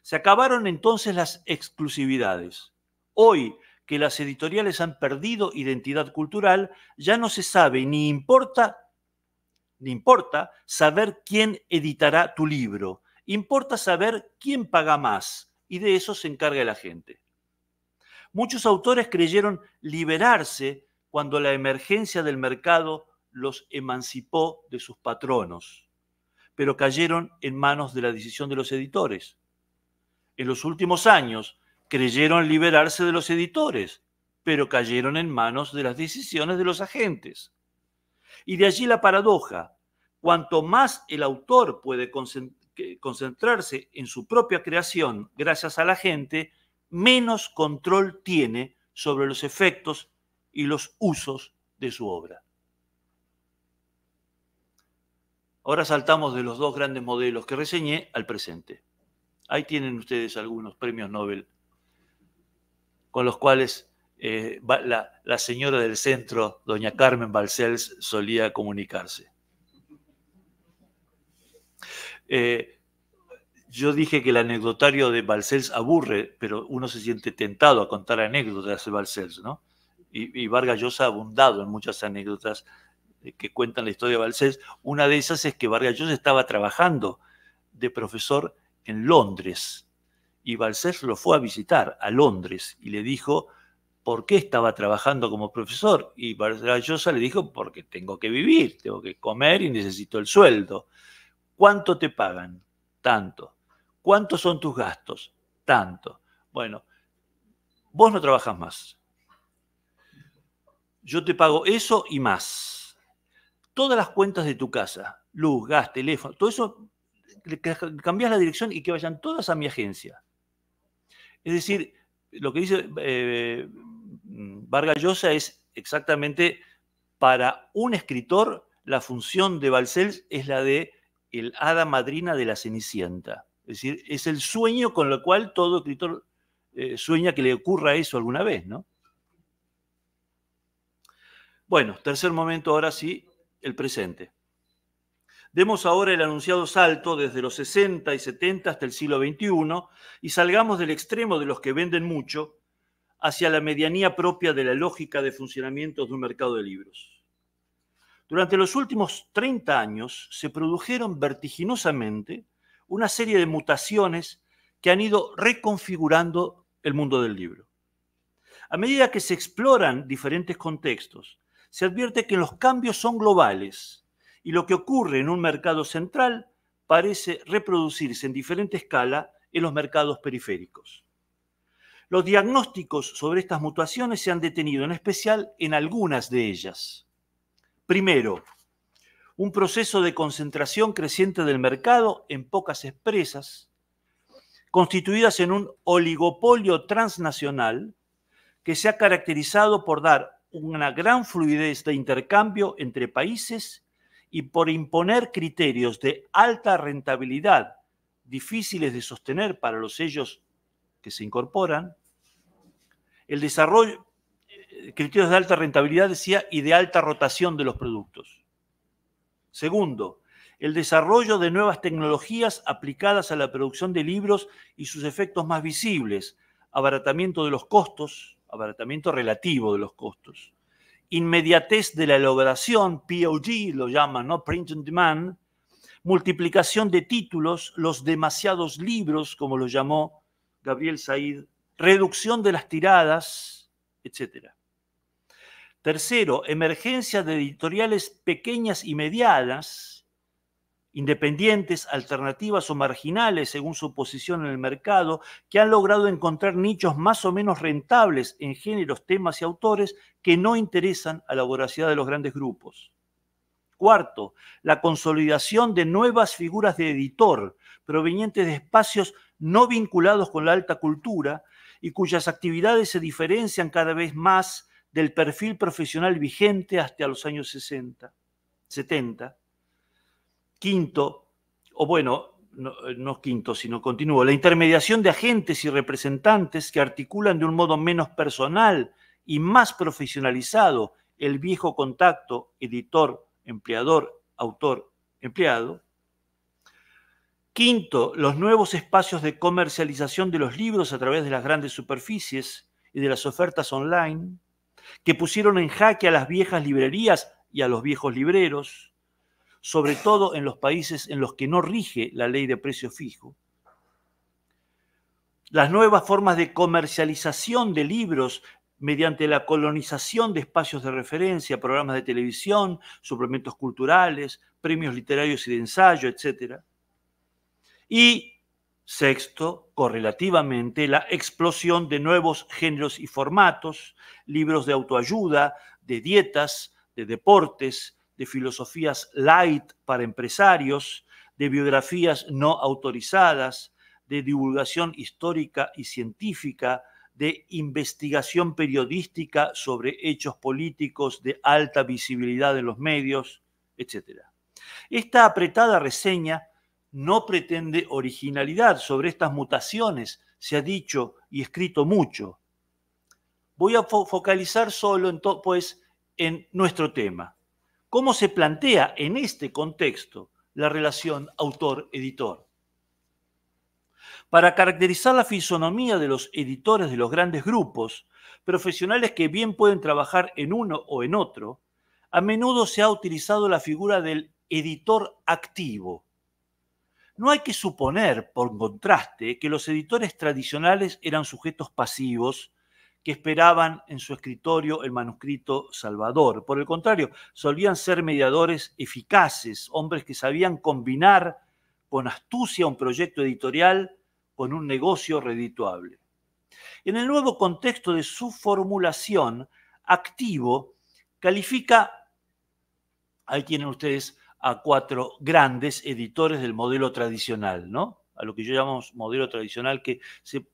Se acabaron entonces las exclusividades. Hoy que las editoriales han perdido identidad cultural, ya no se sabe ni importa importa saber quién editará tu libro, importa saber quién paga más, y de eso se encarga la gente. Muchos autores creyeron liberarse cuando la emergencia del mercado los emancipó de sus patronos, pero cayeron en manos de la decisión de los editores. En los últimos años creyeron liberarse de los editores, pero cayeron en manos de las decisiones de los agentes. Y de allí la paradoja. Cuanto más el autor puede concentrarse en su propia creación gracias a la gente, menos control tiene sobre los efectos y los usos de su obra. Ahora saltamos de los dos grandes modelos que reseñé al presente. Ahí tienen ustedes algunos premios Nobel con los cuales eh, la, señora del centro, doña Carmen Balcells, solía comunicarse. Eh, yo dije que el anecdotario de Balcells aburre, pero uno se siente tentado a contar anécdotas de Balcells, ¿no? Y, y Vargas Llosa ha abundado en muchas anécdotas eh, que cuentan la historia de Balcells. Una de esas es que Vargas Llosa estaba trabajando de profesor en Londres y Balcells lo fue a visitar a Londres y le dijo, por qué estaba trabajando como profesor. Y se le dijo, porque tengo que vivir, tengo que comer y necesito el sueldo. ¿Cuánto te pagan? Tanto. ¿Cuántos son tus gastos? Tanto. Bueno, vos no trabajas más. Yo te pago eso y más. Todas las cuentas de tu casa, luz, gas, teléfono, todo eso, cambias la dirección y que vayan todas a mi agencia. Es decir, lo que dice eh, Mm, Vargas Llosa es exactamente para un escritor la función de Balcells es la de el hada madrina de la Cenicienta. Es decir, es el sueño con lo cual todo escritor eh, sueña que le ocurra eso alguna vez, ¿no? Bueno, tercer momento, ahora sí, el presente. Demos ahora el anunciado salto desde los 60 y 70 hasta el siglo XXI y salgamos del extremo de los que venden mucho hacia la medianía propia de la lógica de funcionamiento de un mercado de libros. Durante los últimos 30 años se produjeron vertiginosamente una serie de mutaciones que han ido reconfigurando el mundo del libro. A medida que se exploran diferentes contextos, se advierte que los cambios son globales y lo que ocurre en un mercado central parece reproducirse en diferente escala en los mercados periféricos. Los diagnósticos sobre estas mutaciones se han detenido en especial en algunas de ellas. Primero, un proceso de concentración creciente del mercado en pocas empresas, constituidas en un oligopolio transnacional que se ha caracterizado por dar una gran fluidez de intercambio entre países y por imponer criterios de alta rentabilidad difíciles de sostener para los sellos que se incorporan, el desarrollo, eh, criterios de alta rentabilidad, decía, y de alta rotación de los productos. Segundo, el desarrollo de nuevas tecnologías aplicadas a la producción de libros y sus efectos más visibles, abaratamiento de los costos, abaratamiento relativo de los costos, inmediatez de la elaboración, POG lo llaman, ¿no? Print and Demand, multiplicación de títulos, los demasiados libros, como lo llamó Gabriel Said reducción de las tiradas, etc. Tercero, emergencia de editoriales pequeñas y medianas, independientes, alternativas o marginales según su posición en el mercado, que han logrado encontrar nichos más o menos rentables en géneros, temas y autores que no interesan a la voracidad de los grandes grupos. Cuarto, la consolidación de nuevas figuras de editor provenientes de espacios no vinculados con la alta cultura, y cuyas actividades se diferencian cada vez más del perfil profesional vigente hasta los años 60, 70. Quinto, o bueno, no, quinto, sino continuo, la intermediación de agentes y representantes que articulan de un modo menos personal y más profesionalizado el viejo contacto editor, empleador, autor, empleado. Quinto, los nuevos espacios de comercialización de los libros a través de las grandes superficies y de las ofertas online, que pusieron en jaque a las viejas librerías y a los viejos libreros, sobre todo en los países en los que no rige la ley de precio fijo. Las nuevas formas de comercialización de libros mediante la colonización de espacios de referencia, programas de televisión, suplementos culturales, premios literarios y de ensayo, etcétera y sexto, correlativamente, la explosión de nuevos géneros y formatos, libros de autoayuda, de dietas, de deportes, de filosofías light para empresarios, de biografías no autorizadas, de divulgación histórica y científica, de investigación periodística sobre hechos políticos de alta visibilidad en los medios, etc. Esta apretada reseña no pretende originalidad. Sobre estas mutaciones se ha dicho y escrito mucho. Voy a focalizar solo pues, en nuestro tema. ¿Cómo se plantea en este contexto la relación autor-editor? Para caracterizar la fisonomía de los editores de los grandes grupos, profesionales que bien pueden trabajar en uno o en otro, a menudo se ha utilizado la figura del editor activo, no hay que suponer, por contraste, que los editores tradicionales eran sujetos pasivos que esperaban en su escritorio el manuscrito salvador. Por el contrario, solían ser mediadores eficaces, hombres que sabían combinar con astucia un proyecto editorial con un negocio redituable. En el nuevo contexto de su formulación, Activo califica, ahí tienen ustedes, a cuatro grandes editores del modelo tradicional, ¿no? A lo que yo llamo modelo tradicional que se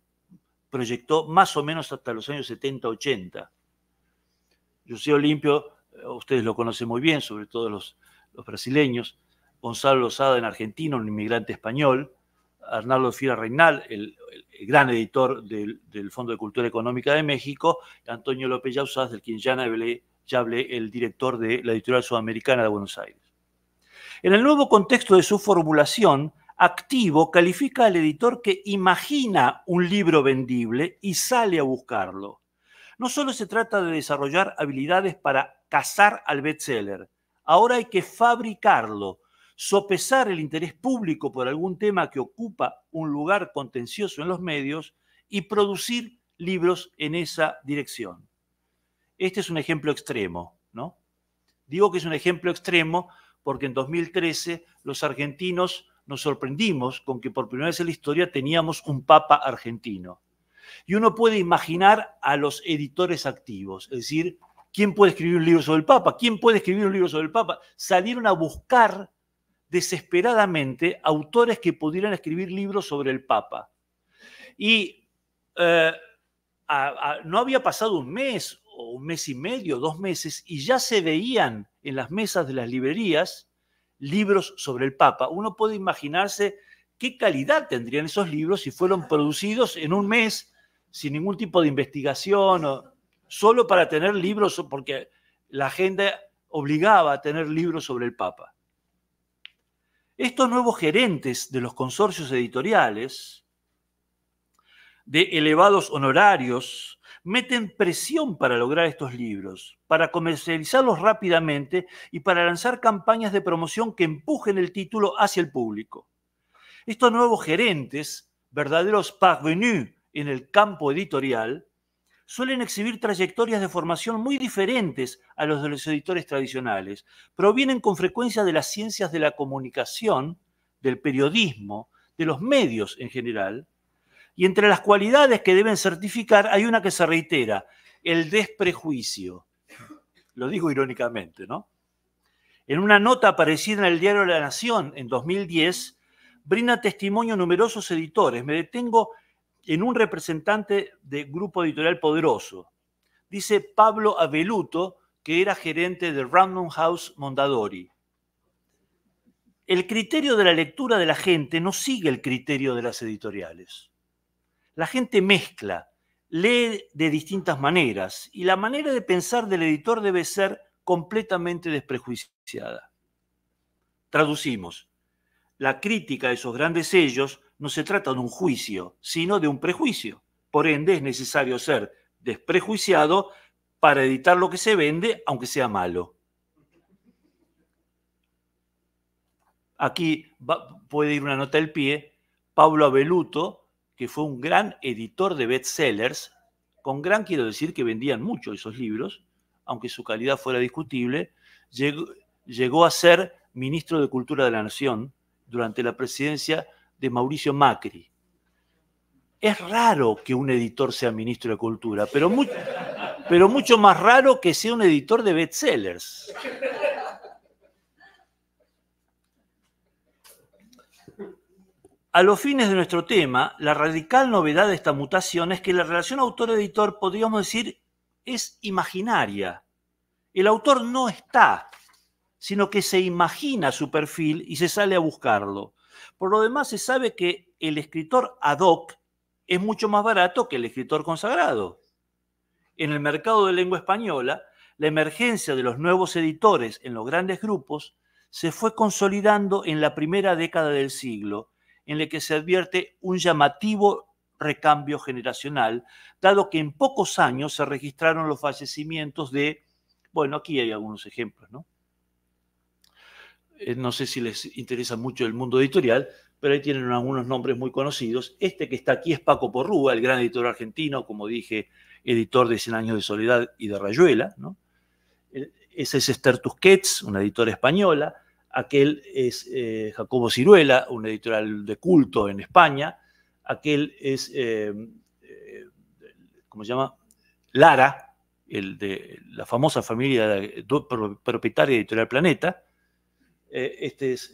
proyectó más o menos hasta los años 70-80. José Olimpio, eh, ustedes lo conocen muy bien, sobre todo los, brasileños, Gonzalo Osada en argentino, un inmigrante español, Arnaldo Fira Reinal, el, gran editor del, Fondo de Cultura Económica de México, Antonio López Yausas, del quien ya hablé, el director de la editorial sudamericana de Buenos Aires. En el nuevo contexto de su formulación, Activo califica al editor que imagina un libro vendible y sale a buscarlo. No solo se trata de desarrollar habilidades para cazar al bestseller, ahora hay que fabricarlo, sopesar el interés público por algún tema que ocupa un lugar contencioso en los medios y producir libros en esa dirección. Este es un ejemplo extremo, ¿no? Digo que es un ejemplo extremo porque en 2013 los argentinos nos sorprendimos con que por primera vez en la historia teníamos un papa argentino. Y uno puede imaginar a los editores activos, es decir, ¿quién puede escribir un libro sobre el papa? ¿Quién puede escribir un libro sobre el papa? Salieron a buscar desesperadamente autores que pudieran escribir libros sobre el papa. Y eh, no había pasado un mes o un mes y medio, dos meses, y ya se veían en las mesas de las librerías libros sobre el Papa. Uno puede imaginarse qué calidad tendrían esos libros si fueron producidos en un mes, sin ningún tipo de investigación, o solo para tener libros, porque la agenda obligaba a tener libros sobre el Papa. Estos nuevos gerentes de los consorcios editoriales, de elevados honorarios, meten presión para lograr estos libros, para comercializarlos rápidamente y para lanzar campañas de promoción que empujen el título hacia el público. Estos nuevos gerentes, verdaderos parvenus en el campo editorial, suelen exhibir trayectorias de formación muy diferentes a los de los editores tradicionales. Provienen con frecuencia de las ciencias de la comunicación, del periodismo, de los medios en general, y entre las cualidades que deben certificar hay una que se reitera, el desprejuicio. Lo digo irónicamente, ¿no? En una nota aparecida en el diario La Nación en 2010, brinda testimonio numerosos editores. Me detengo en un representante de Grupo Editorial Poderoso. Dice Pablo Aveluto, que era gerente de Random House Mondadori. El criterio de la lectura de la gente no sigue el criterio de las editoriales la gente mezcla, lee de distintas maneras y la manera de pensar del editor debe ser completamente desprejuiciada. Traducimos, la crítica de esos grandes sellos no se trata de un juicio, sino de un prejuicio. Por ende, es necesario ser desprejuiciado para editar lo que se vende, aunque sea malo. Aquí puede ir una nota al pie. Pablo Abeluto que fue un gran editor de bestsellers. Con gran quiero decir que vendían mucho esos libros, aunque su calidad fuera discutible. Llegó, llegó a ser ministro de Cultura de la Nación durante la presidencia de Mauricio Macri. Es raro que un editor sea ministro de Cultura, pero, pero mucho más raro que sea un editor de bestsellers. A los fines de nuestro tema, la radical novedad de esta mutación es que la relación autor-editor, podríamos decir, es imaginaria. El autor no está, sino que se imagina su perfil y se sale a buscarlo. Por lo demás, se sabe que el escritor ad hoc es mucho más barato que el escritor consagrado. En el mercado de lengua española, la emergencia de los nuevos editores en los grandes grupos se fue consolidando en la primera década del siglo en el que se advierte un llamativo recambio generacional, dado que en pocos años se registraron los fallecimientos de, bueno, aquí hay algunos ejemplos, ¿no? Eh, no sé si les interesa mucho el mundo editorial, pero ahí tienen algunos nombres muy conocidos. Este que está aquí es Paco Porrúa, el gran editor argentino, como dije, editor de Cien Años de Soledad y de Rayuela. ¿no? Ese es Esther Tusquets, una editora española aquel es eh, Jacobo Ciruela, un editorial de culto en España, aquel es, como eh, eh, ¿cómo se llama? Lara, el de la famosa familia propietaria de Editorial Planeta, este es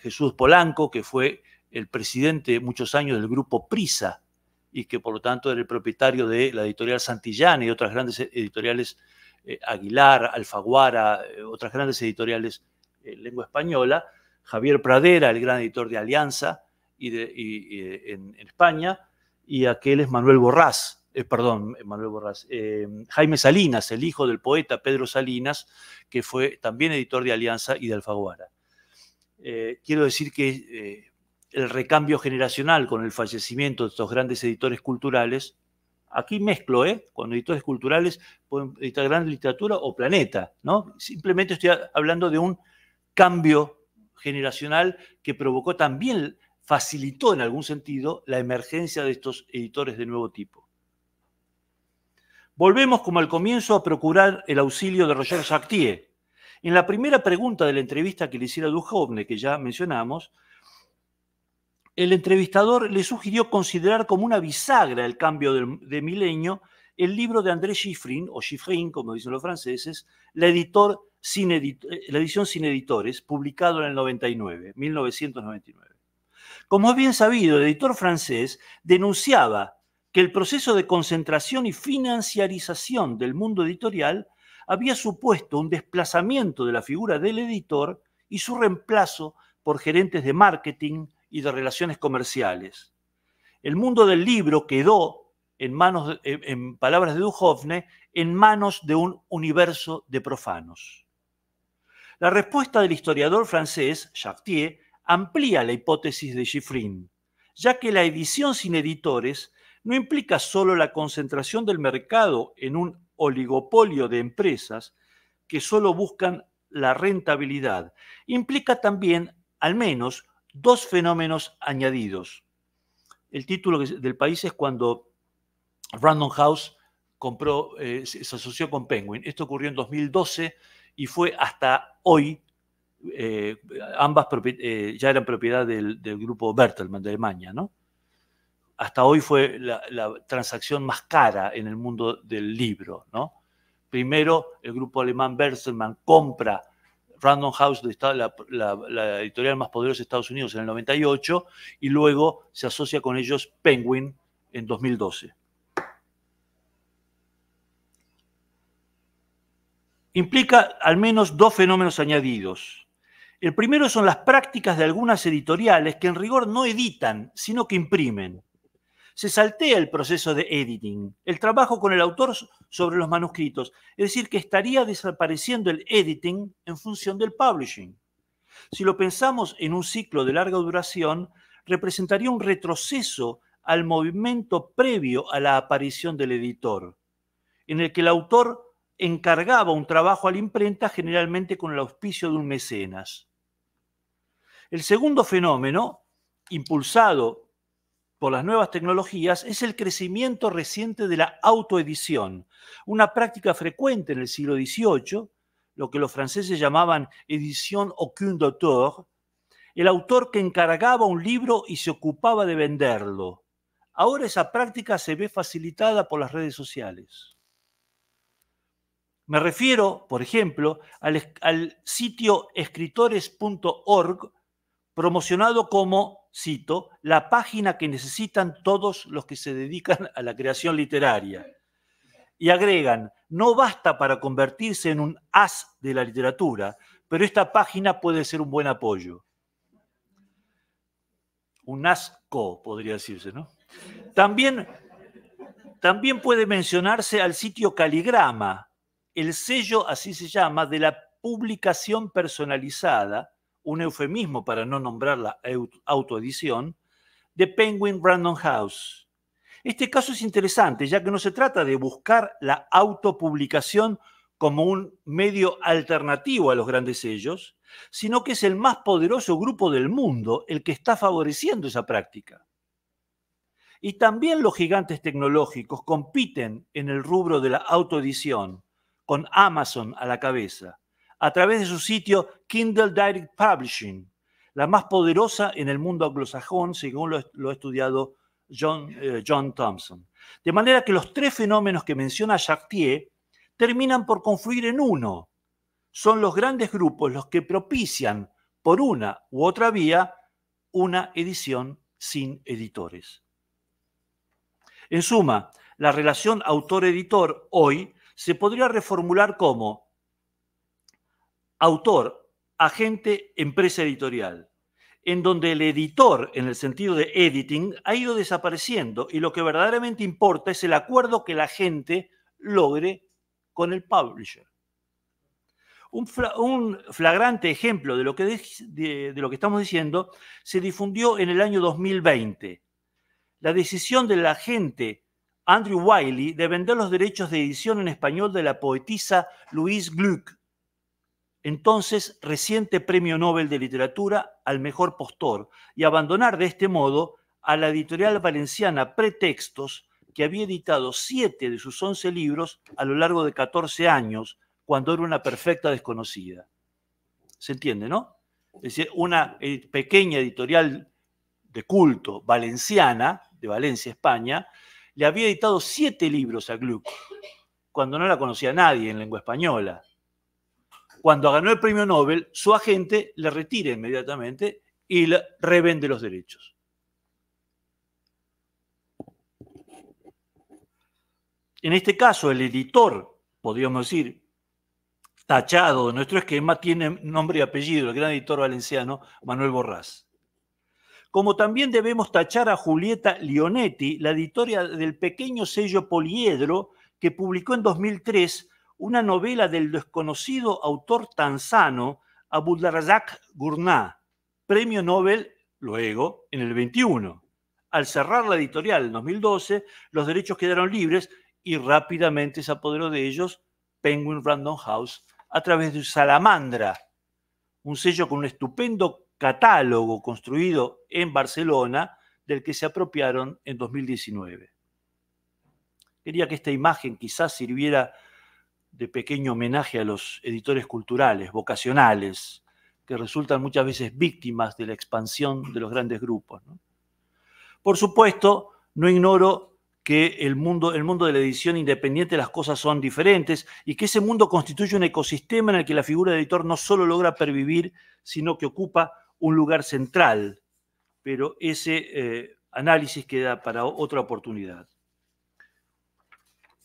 Jesús Polanco, que fue el presidente muchos años del grupo Prisa y que por lo tanto era el propietario de la editorial Santillán y otras grandes editoriales, Aguilar, Alfaguara, otras grandes editoriales eh, lengua española, Javier Pradera, el gran editor de Alianza y, de, eh, en, España, y aquel es Manuel Borrás, eh, perdón, Manuel Borrás, Jaime Salinas, el hijo del poeta Pedro Salinas, que fue también editor de Alianza y de Alfaguara. quiero decir que el recambio generacional con el fallecimiento de estos grandes editores culturales, aquí mezclo, ¿eh? Con editores culturales pueden editar gran literatura o planeta, ¿no? Simplemente estoy hablando de un cambio generacional que provocó también, facilitó en algún sentido la emergencia de estos editores de nuevo tipo. Volvemos como al comienzo a procurar el auxilio de Roger Sartier En la primera pregunta de la entrevista que le hiciera Duhovne, que ya mencionamos, el entrevistador le sugirió considerar como una bisagra el cambio de, milenio el libro de André Schifrin, o Schifrin, como dicen los franceses, la editor eh, la edición sin editores, publicado en el 99, 1999. Como es bien sabido, el editor francés denunciaba que el proceso de concentración y financiarización del mundo editorial había supuesto un desplazamiento de la figura del editor y su reemplazo por gerentes de marketing y de relaciones comerciales. El mundo del libro quedó, en, en palabras de Duhovne, en manos de un universo de profanos. La respuesta del historiador francés Chartier amplía la hipótesis de Schifrin, ya que la edición sin editores no implica solo la concentración del mercado en un oligopolio de empresas que solo buscan la rentabilidad, implica también al menos dos fenómenos añadidos. El título del país es cuando Random House eh, se asoció con Penguin. Esto ocurrió en 2012 y fue hasta hoy eh, ambas eh, ya eran propiedad del, grupo Bertelmann de Alemania, ¿no? Hasta hoy fue la, transacción más cara en el mundo del libro, ¿no? Primero, el grupo alemán Bertelmann compra Random House, la, la, editorial más poderosa de Estados Unidos, en el 98, y luego se asocia con ellos Penguin en 2012. implica al menos dos fenómenos añadidos. El primero son las prácticas de algunas editoriales que en rigor no editan, sino que imprimen. Se saltea el proceso de editing, el trabajo con el autor sobre los manuscritos, es decir, que estaría desapareciendo el editing en función del publishing. Si lo pensamos en un ciclo de larga duración, representaría un retroceso al movimiento previo a la aparición del editor, en el que el autor encargaba un trabajo a la imprenta generalmente con el auspicio de un mecenas. El segundo fenómeno, impulsado por las nuevas tecnologías, es el crecimiento reciente de la autoedición, una práctica frecuente en el siglo XVIII, lo que los franceses llamaban edición aucun d'auteur, el autor que encargaba un libro y se ocupaba de venderlo. Ahora esa práctica se ve facilitada por las redes sociales. Me refiero, por ejemplo, al, sitio escritores.org, promocionado como, cito, la página que necesitan todos los que se dedican a la creación literaria. Y agregan, no basta para convertirse en un as de la literatura, pero esta página puede ser un buen apoyo. Un asco, podría decirse, ¿no? También, también puede mencionarse al sitio Caligrama, el sello, así se llama, de la publicación personalizada, un eufemismo para no nombrar la autoedición, de Penguin Random House. Este caso es interesante, ya que no se trata de buscar la autopublicación como un medio alternativo a los grandes sellos, sino que es el más poderoso grupo del mundo el que está favoreciendo esa práctica. Y también los gigantes tecnológicos compiten en el rubro de la autoedición con Amazon a la cabeza, a través de su sitio Kindle Direct Publishing, la más poderosa en el mundo anglosajón, según lo, ha estudiado John, eh, John Thompson. De manera que los tres fenómenos que menciona Chartier terminan por confluir en uno. Son los grandes grupos los que propician, por una u otra vía, una edición sin editores. En suma, la relación autor-editor hoy se podría reformular como autor, agente, empresa editorial, en donde el editor, en el sentido de editing, ha ido desapareciendo y lo que verdaderamente importa es el acuerdo que la gente logre con el publisher. Un, flagrante ejemplo de lo, que lo, que estamos diciendo se difundió en el año 2020. La decisión de la gente Andrew Wiley de vender los derechos de edición en español de la poetisa Louise Gluck, entonces reciente Premio Nobel de Literatura al Mejor Postor, y abandonar de este modo a la editorial valenciana Pretextos, que había editado siete de sus once libros a lo largo de 14 años, cuando era una perfecta desconocida. ¿Se entiende, no? Es decir, una eh, pequeña editorial de culto valenciana, de Valencia, España, le había editado siete libros a Gluck, cuando no la conocía nadie en lengua española. Cuando ganó el premio Nobel, su agente le retira inmediatamente y le revende los derechos. En este caso, el editor, podríamos decir, tachado de nuestro esquema, tiene nombre y apellido, el gran editor valenciano Manuel Borrás como también debemos tachar a Julieta Lionetti, la editora del pequeño sello Poliedro, que publicó en 2003 una novela del desconocido autor tanzano Abdulrazak Gurnah, premio Nobel luego en el 21. Al cerrar la editorial en 2012, los derechos quedaron libres y rápidamente se apoderó de ellos Penguin Random House a través de Salamandra, un sello con un estupendo catálogo construido en Barcelona del que se apropiaron en 2019. Quería que esta imagen quizás sirviera de pequeño homenaje a los editores culturales, vocacionales, que resultan muchas veces víctimas de la expansión de los grandes grupos. Por supuesto, no ignoro que el mundo, el mundo de la edición independiente las cosas son diferentes y que ese mundo constituye un ecosistema en el que la figura de editor no solo logra pervivir, sino que ocupa un lugar central, pero ese eh, análisis queda para otra oportunidad.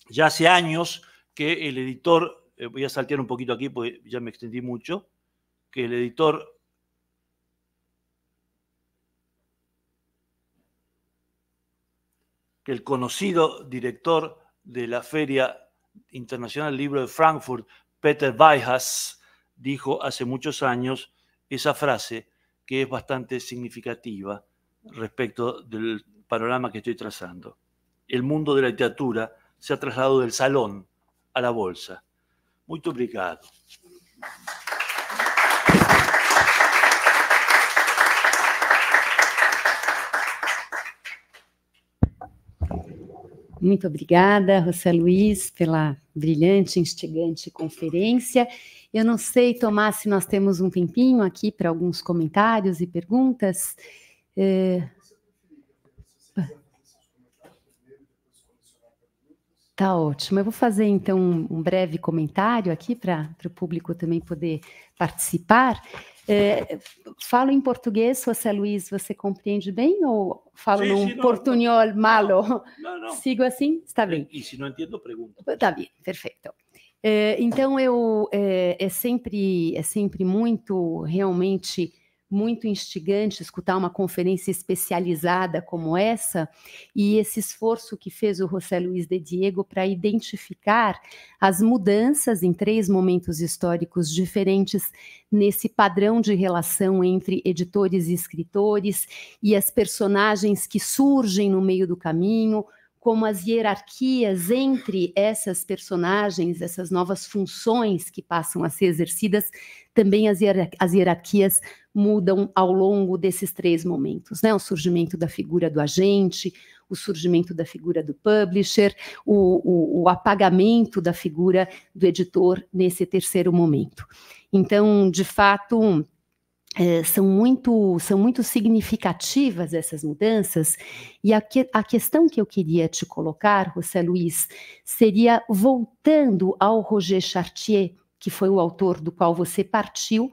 Ya hace años que el editor, eh, voy a saltear un poquito aquí porque ya me extendí mucho, que el editor que el conocido director de la Feria Internacional del Libro de Frankfurt, Peter Weihas, dijo hace muchos años esa frase es bastante significativa respecto del panorama que estoy trazando. El mundo de la literatura se ha trasladado del salón a la bolsa. Muy obrigado. Muito obrigada, José Luiz, pela brilhante, instigante conferência. Eu não sei, Tomás, se nós temos um tempinho aqui para alguns comentários e perguntas. Eh, Tá ótimo. Eu vou fazer então um breve comentário aqui para o público também poder participar. É, falo em português, José Luiz, você compreende bem ou falo sim, num portunhol não, malo? Não, não. Sigo assim? Está bem. E se não entendo, pergunta. Está bem, perfeito. É, então eu é, é sempre é sempre muito realmente muito instigante escutar uma conferência especializada como essa e esse esforço que fez o José Luiz de Diego para identificar as mudanças em três momentos históricos diferentes nesse padrão de relação entre editores e escritores e as personagens que surgem no meio do caminho como as hierarquias entre essas personagens, essas novas funções que passam a ser exercidas, também as, hierarquias mudam ao longo desses três momentos, né? O surgimento da figura do agente, o surgimento da figura do publisher, o, o, o apagamento da figura do editor nesse terceiro momento. Então, de fato, é, são muito, são muito significativas essas mudanças, e a, que, a questão que eu queria te colocar, José Luiz, seria voltando ao Roger Chartier, que foi o autor do qual você partiu,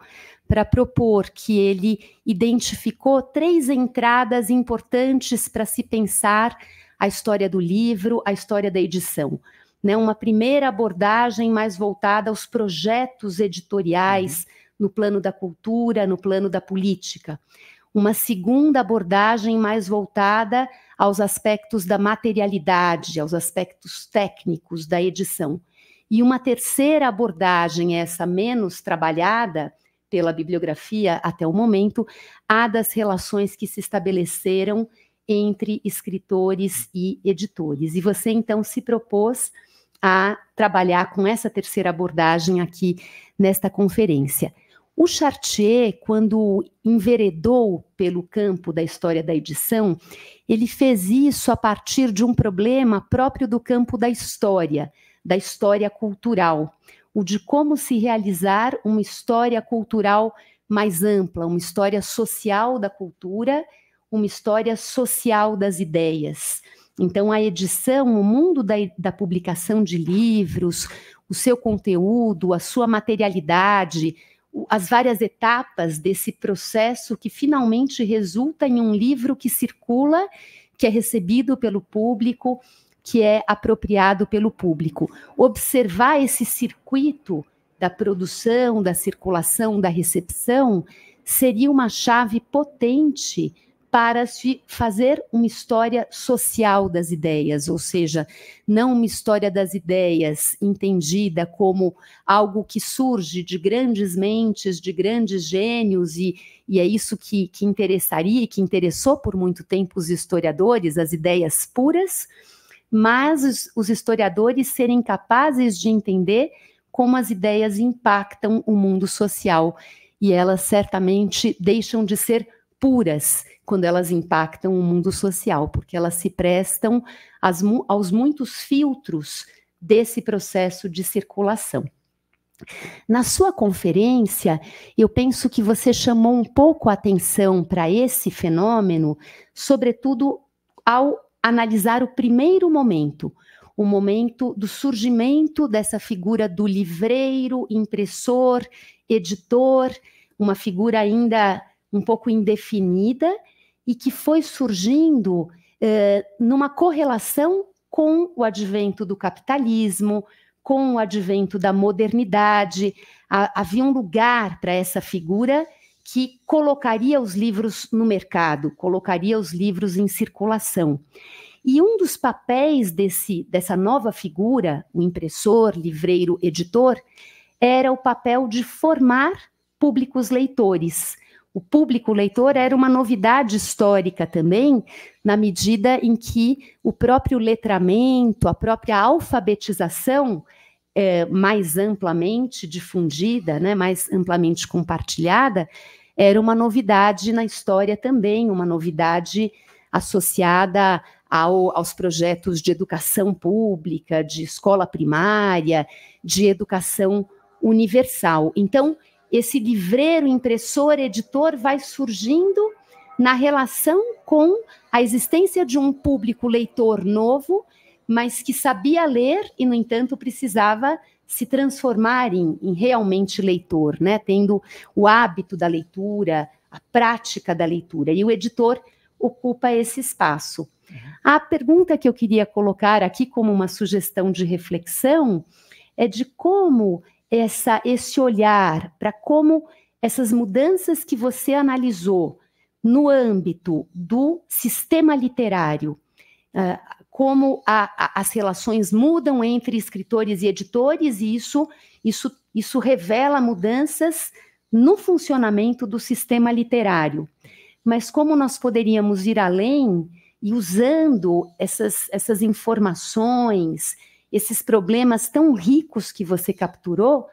para propor que ele identificou três entradas importantes para se pensar a história do livro, a história da edição. Né? Uma primeira abordagem mais voltada aos projetos editoriais. Uhum no plano da cultura, no plano da política. Uma segunda abordagem mais voltada aos aspectos da materialidade, aos aspectos técnicos da edição. E uma terceira abordagem, essa menos trabalhada pela bibliografia até o momento, a das relações que se estabeleceram entre escritores e editores. E você então se propôs a trabalhar com essa terceira abordagem aqui nesta conferência. O Chartier, quando enveredou pelo campo da história da edição, ele fez isso a partir de um problema próprio do campo da história, da história cultural, o de como se realizar uma história cultural mais ampla, uma história social da cultura, uma história social das ideias. Então, a edição, o mundo da, da publicação de livros, o seu conteúdo, a sua materialidade, as várias etapas desse processo que finalmente resulta em um livro que circula, que é recebido pelo público, que é apropriado pelo público. Observar esse circuito da produção, da circulação, da recepção seria uma chave potente para se fazer uma história social das ideias, ou seja, não uma história das ideias entendida como algo que surge de grandes mentes, de grandes gênios, e, e é isso que, que interessaria e que interessou por muito tempo os historiadores, as ideias puras, mas os, os historiadores serem capazes de entender como as ideias impactam o mundo social. E elas certamente deixam de ser puras quando elas impactam o mundo social, porque elas se prestam aos muitos filtros desse processo de circulação. Na sua conferência, eu penso que você chamou um pouco a atenção para esse fenômeno, sobretudo ao analisar o primeiro momento, o momento do surgimento dessa figura do livreiro, impressor, editor, uma figura ainda um pouco indefinida, e que foi surgindo eh, numa correlação com o advento do capitalismo, com o advento da modernidade. havia um lugar para essa figura que colocaria os livros no mercado, colocaria os livros em circulação. E um dos papéis desse, dessa nova figura, o impressor, livreiro, editor, era o papel de formar públicos leitores, o público, leitor, era uma novidade histórica também, na medida em que o próprio letramento, a própria alfabetização é, mais amplamente difundida, né, mais amplamente compartilhada, era uma novidade na história também, uma novidade associada ao, aos projetos de educação pública, de escola primária, de educação universal. Então, esse livreiro, impressor, editor vai surgindo na relação com a existência de um público leitor novo, mas que sabia ler e, no entanto, precisava se transformar em, em realmente leitor, né? tendo o hábito da leitura, a prática da leitura. E o editor ocupa esse espaço. A pergunta que eu queria colocar aqui como uma sugestão de reflexão é de como essa, esse olhar para como essas mudanças que você analisou no âmbito do sistema literário, uh, como a, a, as relações mudam entre escritores e editores, e isso, isso, isso revela mudanças no funcionamento do sistema literário. Mas como nós poderíamos ir além e usando essas, essas informações, esses problemas tão ricos que você capturou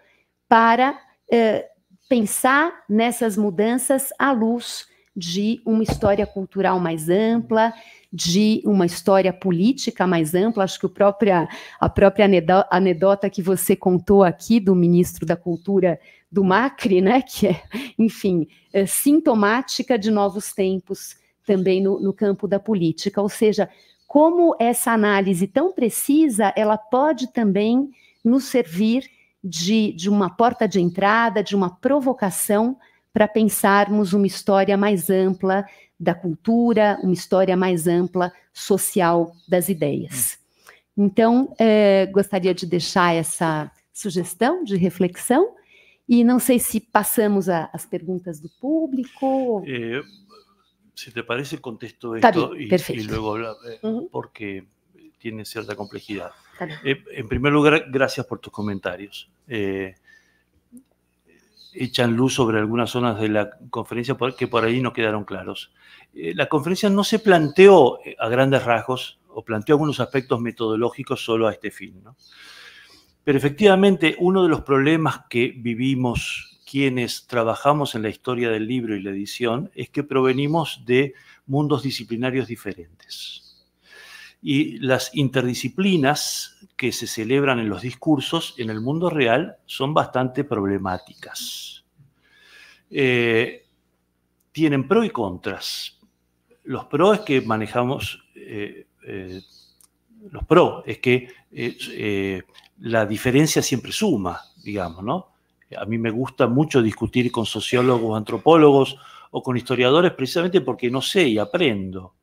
para eh, pensar nessas mudanças à luz de uma história cultural mais ampla, de uma história política mais ampla. Acho que própria, a própria anedota que você contou aqui do ministro da Cultura do Macri, né, que é, enfim, é sintomática de novos tempos também no, no campo da política. Ou seja, como essa análise tão precisa, ela pode também nos servir de, de uma porta de entrada, de uma provocação para pensarmos uma história mais ampla da cultura, uma história mais ampla social das ideias. Então, eh, gostaria de deixar essa sugestão de reflexão e não sei se passamos às perguntas do público. si te parece, contesto esto y, luego hablar, eh, porque tiene cierta complejidad. Eh, en primer lugar, gracias por tus comentarios. Eh, echan luz sobre algunas zonas de la conferencia que por ahí no quedaron claros. la conferencia no se planteó a grandes rasgos o planteó algunos aspectos metodológicos solo a este fin. Pero efectivamente, uno de los problemas que vivimos quienes trabajamos en la historia del libro y la edición es que provenimos de mundos disciplinarios diferentes. Y las interdisciplinas que se celebran en los discursos en el mundo real son bastante problemáticas. Eh, tienen pros y contras. Los pros eh, eh, es que manejamos, los pros es que la diferencia siempre suma, digamos, ¿no? A mí me gusta mucho discutir con sociólogos, antropólogos o con historiadores precisamente porque no sé y aprendo.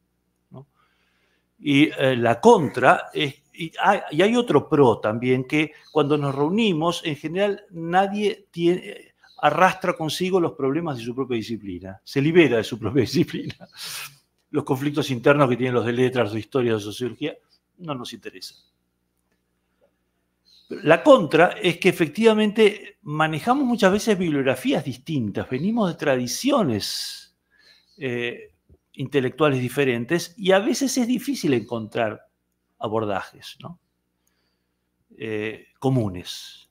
Y eh, la contra es, y hay, otro pro también, que cuando nos reunimos, en general nadie arrastra consigo los problemas de su propia disciplina, se libera de su propia disciplina. Los conflictos internos que tienen los de letras, de historia, de sociología, no nos interesan. La contra es que efectivamente manejamos muchas veces bibliografías distintas, venimos de tradiciones eh, intelectuales diferentes y a veces es difícil encontrar abordajes eh, comunes.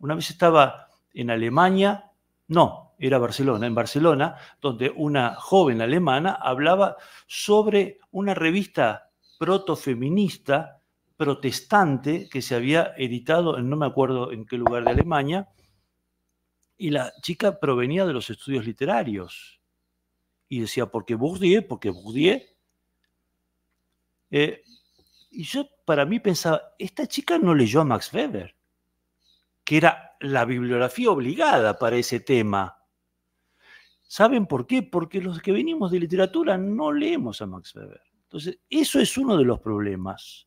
Una vez estaba en Alemania, no, era Barcelona, en Barcelona, donde una joven alemana hablaba sobre una revista protofeminista protestante que se había editado en no me acuerdo en qué lugar de Alemania, y la chica provenía de los estudios literarios. Y decía, porque Bourdieu, porque Bourdieu. Eh, y yo para mí pensaba, esta chica no leyó a Max Weber, que era la bibliografía obligada para ese tema. ¿Saben por qué? Porque los que venimos de literatura no leemos a Max Weber. Entonces, eso es uno de los problemas.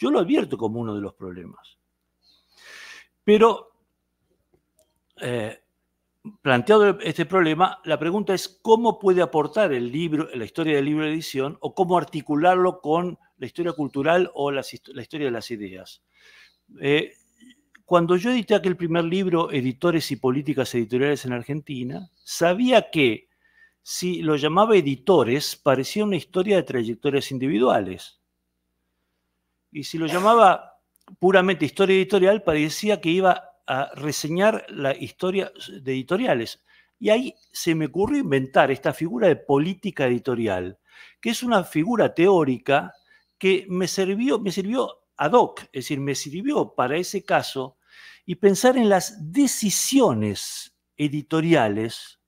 Yo lo advierto como uno de los problemas. Pero, eh, planteado este problema, la pregunta es cómo puede aportar el libro, la historia del libro de edición, o cómo articularlo con la historia cultural o la, historia de las ideas. Eh, cuando yo edité aquel primer libro, Editores y Políticas Editoriales en Argentina, sabía que si lo llamaba editores, parecía una historia de trayectorias individuales. Y si lo llamaba puramente historia editorial, parecía que iba a reseñar la historia de editoriales. Y ahí se me ocurrió inventar esta figura de política editorial, que es una figura teórica que me sirvió, me sirvió ad hoc, es decir, me sirvió para ese caso y pensar en las decisiones editoriales,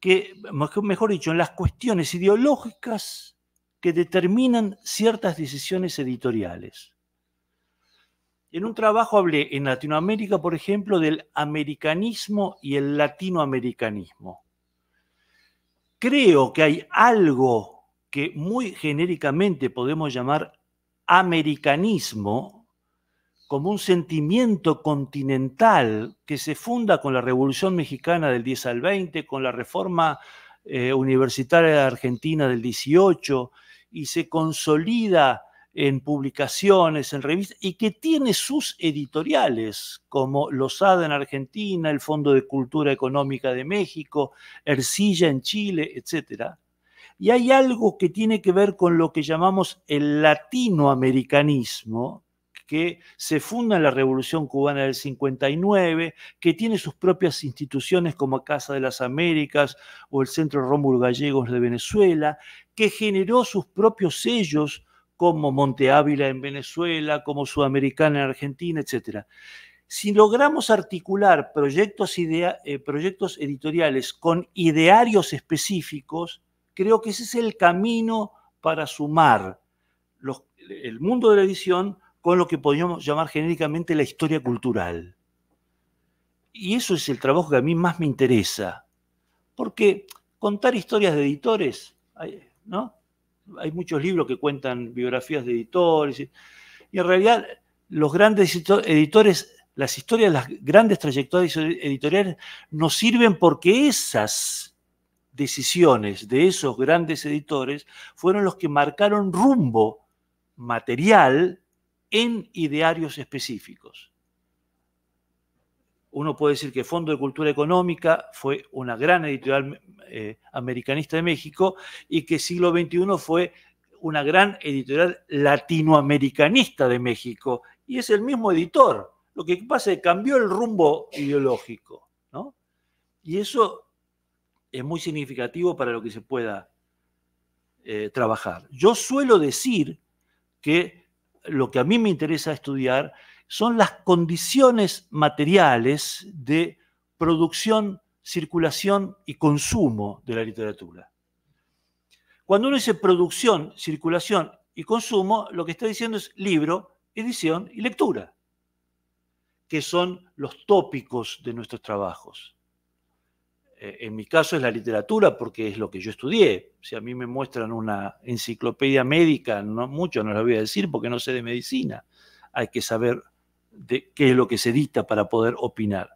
que, mejor dicho, en las cuestiones ideológicas que determinan ciertas decisiones editoriales. En un trabajo hablé en Latinoamérica, por ejemplo, del americanismo y el latinoamericanismo. Creo que hay algo que muy genéricamente podemos llamar americanismo como un sentimiento continental que se funda con la Revolución Mexicana del 10 al 20, con la Reforma eh, Universitaria de Argentina del 18, y se consolida en publicaciones, en revistas, y que tiene sus editoriales, como Losada en Argentina, el Fondo de Cultura Económica de México, Ercilla en Chile, etc. Y hay algo que tiene que ver con lo que llamamos el latinoamericanismo, que se funda en la Revolución Cubana del 59, que tiene sus propias instituciones como Casa de las Américas o el Centro Rómulo Gallegos de Venezuela, que generó sus propios sellos como Monte Ávila en Venezuela, como Sudamericana en Argentina, etc. Si logramos articular proyectos, eh, proyectos editoriales con idearios específicos, creo que ese es el camino para sumar el mundo de la edición con lo que podríamos llamar genéricamente la historia cultural. Y eso es el trabajo que a mí más me interesa, porque contar historias de editores, ¿no? Hay muchos libros que cuentan biografías de editores, y en realidad los grandes editores, las historias, las grandes trayectorias editoriales nos sirven porque esas decisiones de esos grandes editores fueron los que marcaron rumbo material en idearios específicos. Uno puede decir que Fondo de Cultura Económica fue una gran editorial eh, americanista de México y que Siglo XXI fue una gran editorial latinoamericanista de México y es el mismo editor. Lo que pasa es que cambió el rumbo ideológico. Y eso es muy significativo para lo que se pueda eh, trabajar. Yo suelo decir que lo que a mí me interesa estudiar son las condiciones materiales de producción, circulación y consumo de la literatura. Cuando uno dice producción, circulación y consumo, lo que está diciendo es libro, edición y lectura, que son los tópicos de nuestros trabajos. Eh, en mi caso es la literatura porque es lo que yo estudié. Si a mí me muestran una enciclopedia médica, no mucho no lo voy a decir porque no sé de medicina. Hay que saber de qué es lo que se dicta para poder opinar.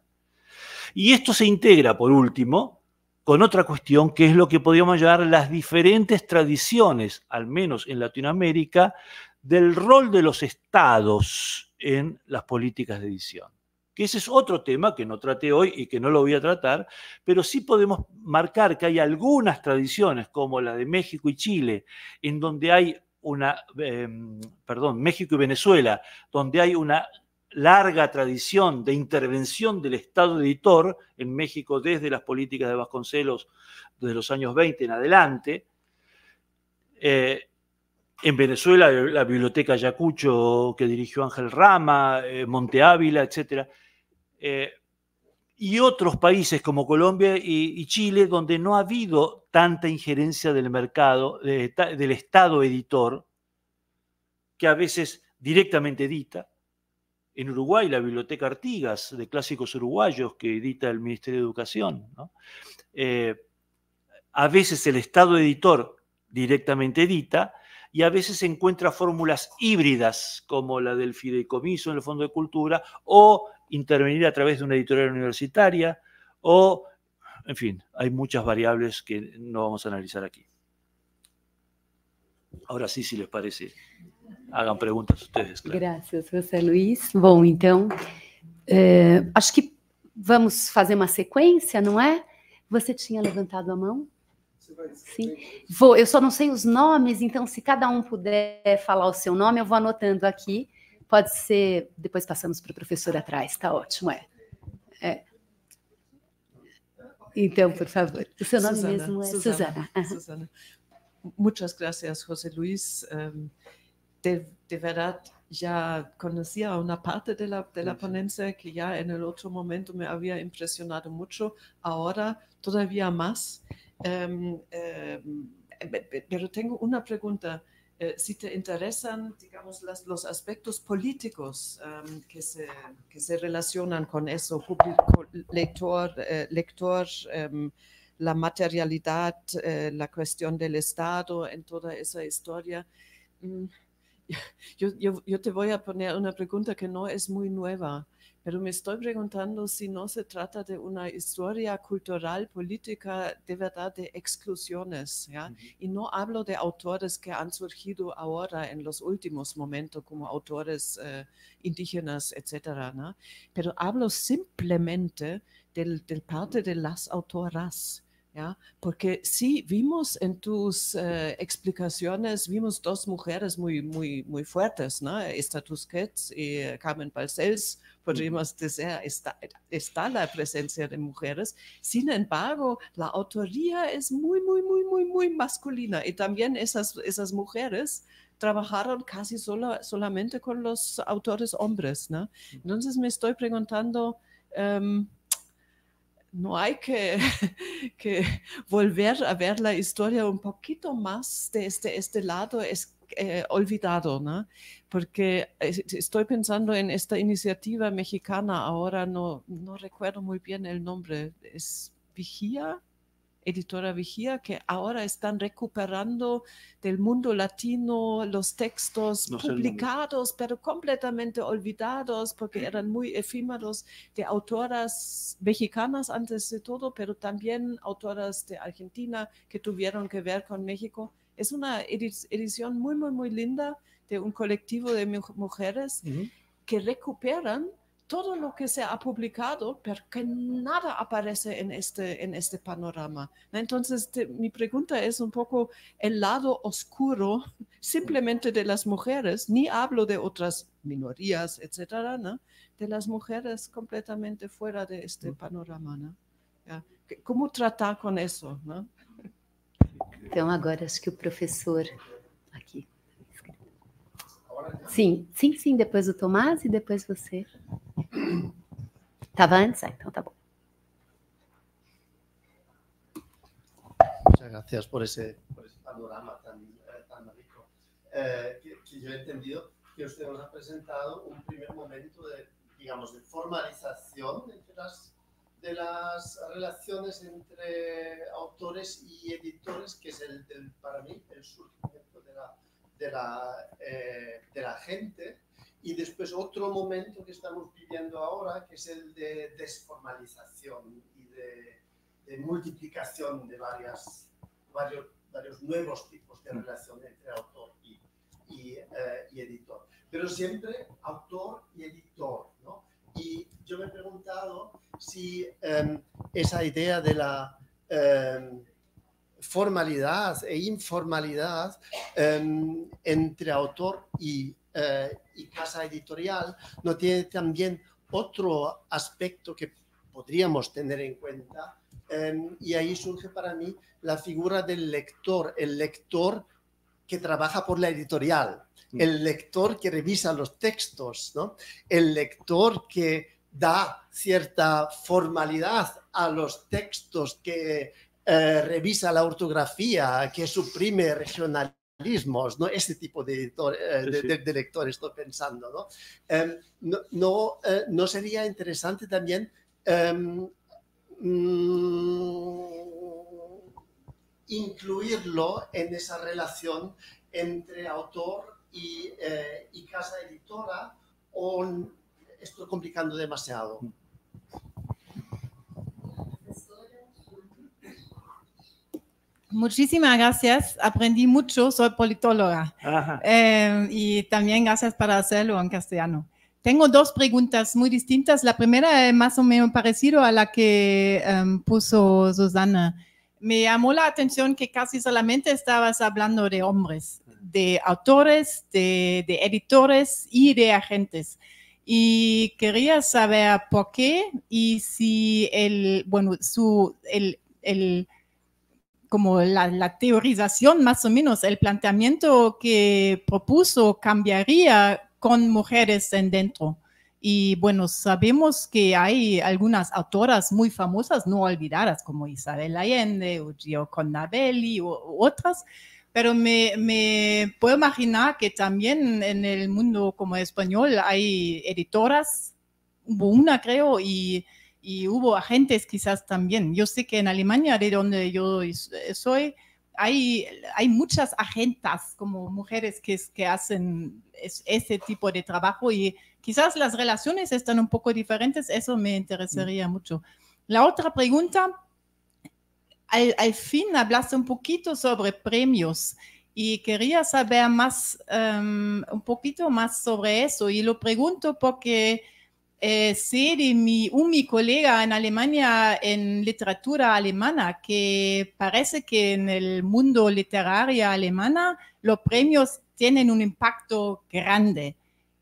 Y esto se integra, por último, con otra cuestión que es lo que podríamos llamar las diferentes tradiciones, al menos en Latinoamérica, del rol de los estados en las políticas de edición que ese es otro tema que no traté hoy y que no lo voy a tratar, pero sí podemos marcar que hay algunas tradiciones como la de México y Chile, en donde hay una, em, perdón, México y Venezuela, donde hay una larga tradición de intervención del Estado editor en México desde las políticas de Vasconcelos desde los años 20 en adelante, eh, en Venezuela, eh, la biblioteca Ayacucho que dirigió Ángel Rama, eh, Monte Ávila, etc. Eh, y otros países como Colombia y, Chile, donde no ha habido tanta injerencia del mercado, del Estado editor, que a veces directamente edita. En Uruguay, la Biblioteca Artigas de Clásicos Uruguayos que edita el Ministerio de Educación. a veces el Estado editor directamente edita y a veces se encuentra fórmulas híbridas como la del fideicomiso en el Fondo de Cultura o intervenir a través de una editorial universitaria o, en fin, hay muchas variables que no vamos a analizar aquí. Ahora sí, si les parece, Hagan preguntas ustedes. Claro. Gracias, José Luis. Bueno, entonces, eh, acho que vamos hacer una secuencia, ¿no é? Você tinha levantado la mão? você vai. Sim, vou. Eu só não sei os nomes, então se cada um puder falar o seu nome, eu vou anotando aqui. Pode ser. Depois passamos para o professor atrás, tá ótimo, é. é. Então, por favor. O seu nome Susana, mesmo é Suzana. Suzana. Muchas gracias, José Luis. De, ehm, de, verdad, ya conocía una parte de la, de la uhum. ponencia que ya en el otro momento me había impresionado mucho, ahora todavía más. Em, em, pero tengo una pregunta. Eh, si te interesan, digamos, los aspectos políticos em, que, se, que, se, relacionan con eso, público, lector, eh, lector la materialidad, eh, la cuestión del Estado en toda esa historia. Mm, yo, yo te voy a poner una pregunta que no es muy nueva. Pero me estoy preguntando si no se trata de una historia cultural política de verdad de exclusiones. ¿ya? Y no hablo de autores que han surgido ahora en los últimos momentos como autores eh, indígenas, etcétera, ¿no? Pero hablo simplemente del, del parte de las autoras porque sí, vimos en tus eh, explicaciones, vimos dos mujeres muy, muy, muy fuertes, ¿no? Esta y eh, Carmen Balcells, podríamos decir, está, está la presencia de mujeres. Sin embargo, la autoría es muy, muy, muy, muy, muy masculina y también esas, esas mujeres trabajaron casi solamente con los autores hombres, ¿no? Entonces me estoy preguntando... Em, no hay que, volver a ver la historia un poquito más de este, este lado es, eh, olvidado, ¿no? porque estoy pensando en esta iniciativa mexicana ahora, no, no recuerdo muy bien el nombre, es Vigía, editora Vigía, que ahora están recuperando del mundo latino los textos publicados, pero completamente olvidados, porque eran muy efímeros de autoras mexicanas antes de todo, pero también autoras de Argentina que tuvieron que ver con México. Es una edición muy, muy, muy linda de un colectivo de mujeres que recuperan todo lo que se ha publicado, pero nada aparece en este, en este panorama. Entonces, mi pregunta es un poco el lado oscuro simplemente de las mujeres, ni hablo de otras minorías, etcétera, ¿no? de las mujeres completamente fuera de este panorama. ¿Cómo tratar con eso? Entonces, ahora que el profesor… aquí. sí, sim, sim, depois o Tomás e depois você. Tava antes, então tá Muchas gracias por ese, por ese panorama tan, eh, tan rico eh, que, que, yo he entendido que usted nos ha presentado un primer momento de, digamos, de formalización entre las, de las relaciones entre autores y editores, que es el, para mí el surgimiento de la, de la, eh, de la gente y después otro momento que estamos viviendo ahora, que es el de desformalización y de, multiplicación de varios, varios, nuevos tipos de relación entre autor y, eh, editor. Pero siempre autor y editor, Y yo me he preguntado si em, esa idea de la em, formalidad e informalidad em, entre autor y eh, y casa editorial, no tiene también otro aspecto que podríamos tener en cuenta. Em, y ahí surge para mí la figura del lector, el lector que trabaja por la editorial, mm. el lector que revisa los textos, ¿no? el lector que da cierta formalidad a los textos que eh, revisa la ortografía, que suprime regionalidad ¿no? Este tipo de, eh, lector estoy pensando, em, eh, ¿no? sería interesante también em, mm, incluirlo en esa relación entre autor y, eh, y casa editora o estoy complicando demasiado. Mm. Muchísimas gracias. Aprendí mucho. Soy politóloga. Eh, y también gracias para hacerlo en castellano. Tengo dos preguntas muy distintas. La primera es más o menos parecido a la que em, puso Susana. Me llamó la atención que casi solamente estabas hablando de hombres, de autores, de, de editores y de agentes. Y quería saber por qué y si el, bueno, su, el, el como la, teorización más o menos, el planteamiento que propuso cambiaría con mujeres en dentro. Y bueno, sabemos que hay algunas autoras muy famosas, no olvidadas, como Isabel Allende o Gio Connabelli u otras, pero me, me, puedo imaginar que también en el mundo como español hay editoras, hubo una creo, y y hubo agentes quizás también. Yo sé que en Alemania, de donde yo eh, soy, hay, hay muchas agentes como mujeres que, que hacen ese tipo de trabajo y quizás las relaciones están un poco diferentes, eso me interesaría mucho. La otra pregunta, al, al fin hablaste un poquito sobre premios y quería saber más, em, un poquito más sobre eso y lo pregunto porque eh, sé de mi, un mi colega en Alemania en literatura alemana que parece que en el mundo literario alemana los premios tienen un impacto grande.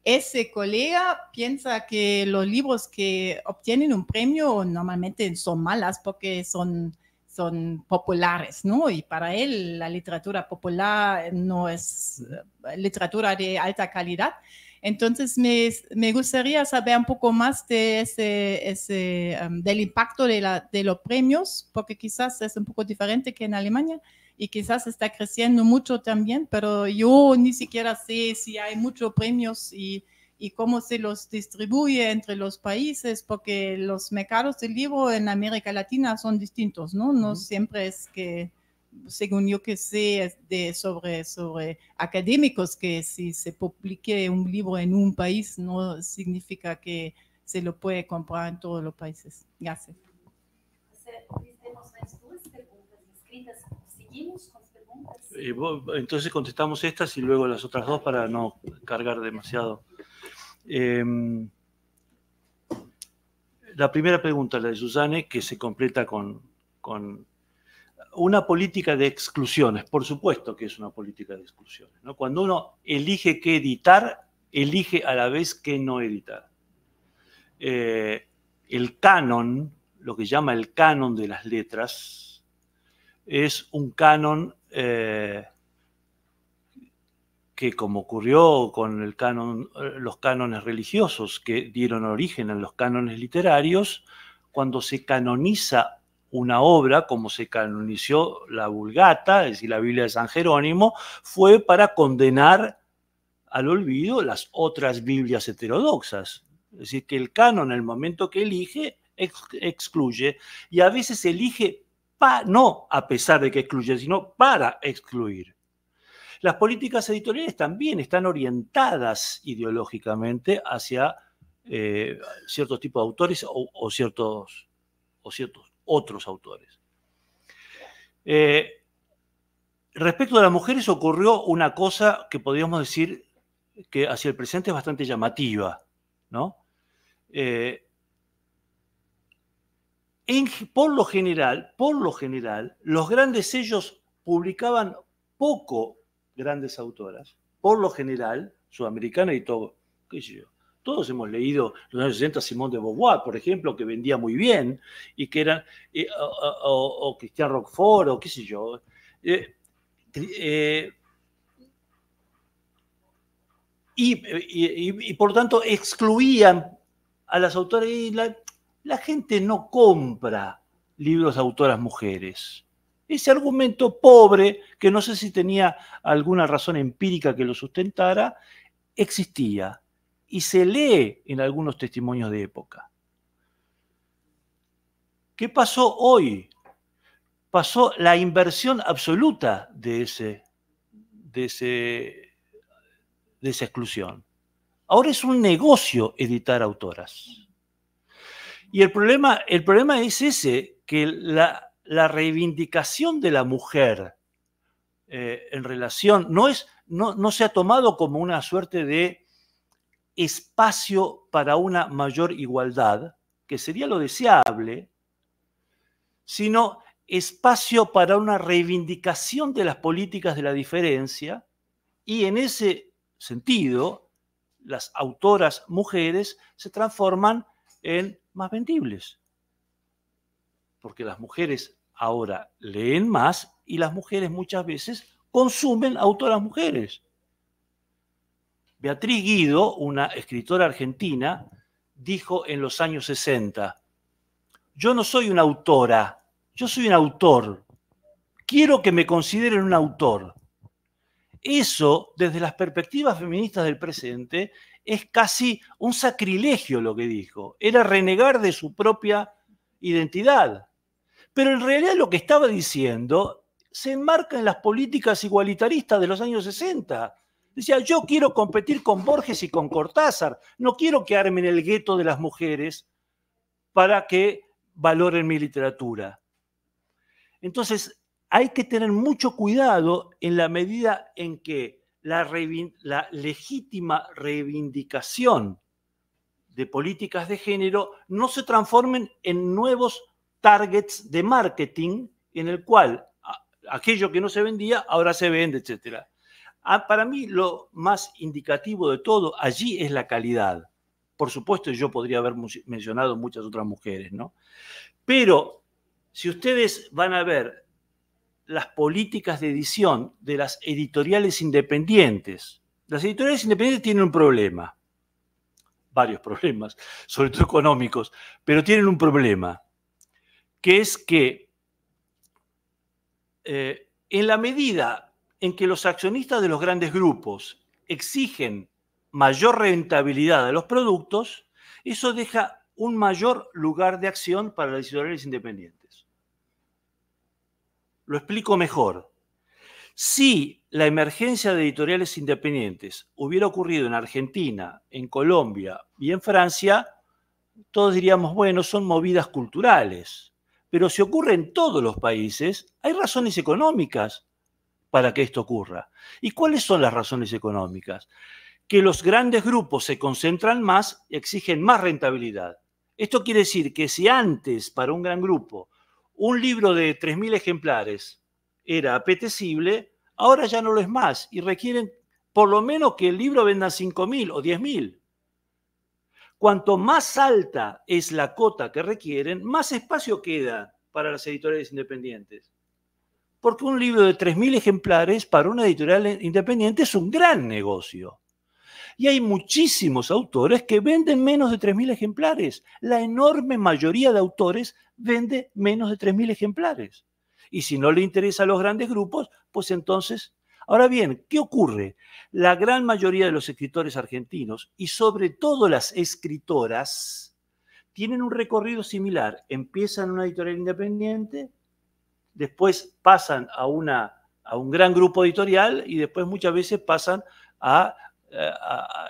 Ese colega piensa que los libros que obtienen un premio normalmente son malas porque son, son populares, ¿no? Y para él la literatura popular no es eh, literatura de alta calidad. Entonces, me, me, gustaría saber un poco más de ese, um, del impacto de, la, de, los premios, porque quizás es un poco diferente que en Alemania y quizás está creciendo mucho también, pero yo ni siquiera sé si hay muchos premios y, y cómo se los distribuye entre los países, porque los mercados del libro en América Latina son distintos, ¿no? No siempre es que según yo que sé, de, sobre, sobre académicos, que si se publique un libro en un país no significa que se lo puede comprar en todos los países. Gracias. Entonces contestamos estas y luego las otras dos para no cargar demasiado. Em, la primera pregunta, la de Susanne, que se completa con una política de exclusiones, por supuesto que es una política de exclusiones. ¿no? Cuando uno elige qué editar, elige a la vez qué no editar. Eh, el canon, lo que llama el canon de las letras, es un canon eh, que como ocurrió con el canon, eh, los cánones religiosos que dieron origen a los cánones literarios, cuando se canoniza una obra, como se canonizó la Vulgata, es decir, la Biblia de San Jerónimo, fue para condenar al olvido las otras Biblias heterodoxas. Es decir, que el canon, en el momento que elige, excluye y a veces elige pa no a pesar de que excluye, sino para excluir. Las políticas editoriales también están orientadas ideológicamente hacia eh, ciertos tipos de autores o ciertos, o ciertos otros autores. Eh, respecto a las mujeres ocurrió una cosa que podríamos decir que hacia el presente es bastante llamativa, ¿no? Eh, en, por lo general, por lo general, los grandes sellos publicaban poco grandes autoras, por lo general, sudamericana y todo, qué sé yo. Todos hemos leído los años 60 Simón de Beauvoir, por ejemplo, que vendía muy bien y que eran, eh, o, Cristian Roquefort, o qué sé yo. Eh, eh, y, por lo tanto excluían a las autoras y la, la gente no compra libros de autoras mujeres ese argumento pobre, que no sé si tenía alguna razón empírica que lo sustentara, existía y se lee en algunos testimonios de época. ¿Qué pasó hoy? Pasó la inversión absoluta de, ese, de, ese, de esa exclusión. Ahora es un negocio editar autoras. Y el problema, el problema es ese, que la, reivindicación de la mujer eh, en relación no, es, no se ha tomado como una suerte de espacio para una mayor igualdad, que sería lo deseable, sino espacio para una reivindicación de las políticas de la diferencia y en ese sentido las autoras mujeres se transforman en más vendibles, porque las mujeres ahora leen más y las mujeres muchas veces consumen autoras mujeres. Beatriz Guido, una escritora argentina, dijo en los años 60, yo no soy una autora, yo soy un autor. Quiero que me consideren un autor. Eso, desde las perspectivas feministas del presente, es casi un sacrilegio lo que dijo. Era renegar de su propia identidad. Pero en realidad lo que estaba diciendo se enmarca en las políticas igualitaristas de los años 60, Decía, yo quiero competir con Borges y con Cortázar, no quiero quedarme en el gueto de las mujeres para que valoren mi literatura. Entonces, hay que tener mucho cuidado en la medida en que la, la legítima reivindicación de políticas de género no se transformen en nuevos targets de marketing en el cual aquello que no se vendía ahora se vende, etcétera. Ah, para mí lo más indicativo de todo allí es la calidad. Por supuesto, yo podría haber mencionado muchas otras mujeres, ¿no? Pero si ustedes van a ver las políticas de edición de las editoriales independientes, las editoriales independientes tienen un problema, varios problemas, sobre todo económicos, pero tienen un problema, que es que eh, en la medida en que los accionistas de los grandes grupos exigen mayor rentabilidad de los productos, eso deja un mayor lugar de acción para las editoriales independientes. Lo explico mejor. Si la emergencia de editoriales independientes hubiera ocurrido en Argentina, en Colombia y en Francia, todos diríamos, bueno, son movidas culturales. Pero si ocurre en todos los países, hay razones económicas para que esto ocurra. ¿Y cuáles son las razones económicas? Que los grandes grupos se concentran más y exigen más rentabilidad. Esto quiere decir que si antes para un gran grupo un libro de 3.000 ejemplares era apetecible, ahora ya no lo es más y requieren por lo menos que el libro venda 5.000 o 10.000. Cuanto más alta es la cota que requieren, más espacio queda para las editoriales independientes porque un libro de 3.000 ejemplares para una editorial independiente es un gran negocio. Y hay muchísimos autores que venden menos de 3.000 ejemplares. La enorme mayoría de autores vende menos de 3.000 ejemplares. Y si no le interesa a los grandes grupos, pues entonces... Ahora bien, ¿qué ocurre? La gran mayoría de los escritores argentinos y sobre todo las escritoras tienen un recorrido similar. Empiezan una editorial independiente, después pasan a, una, a un gran grupo editorial y después muchas veces pasan a, eh,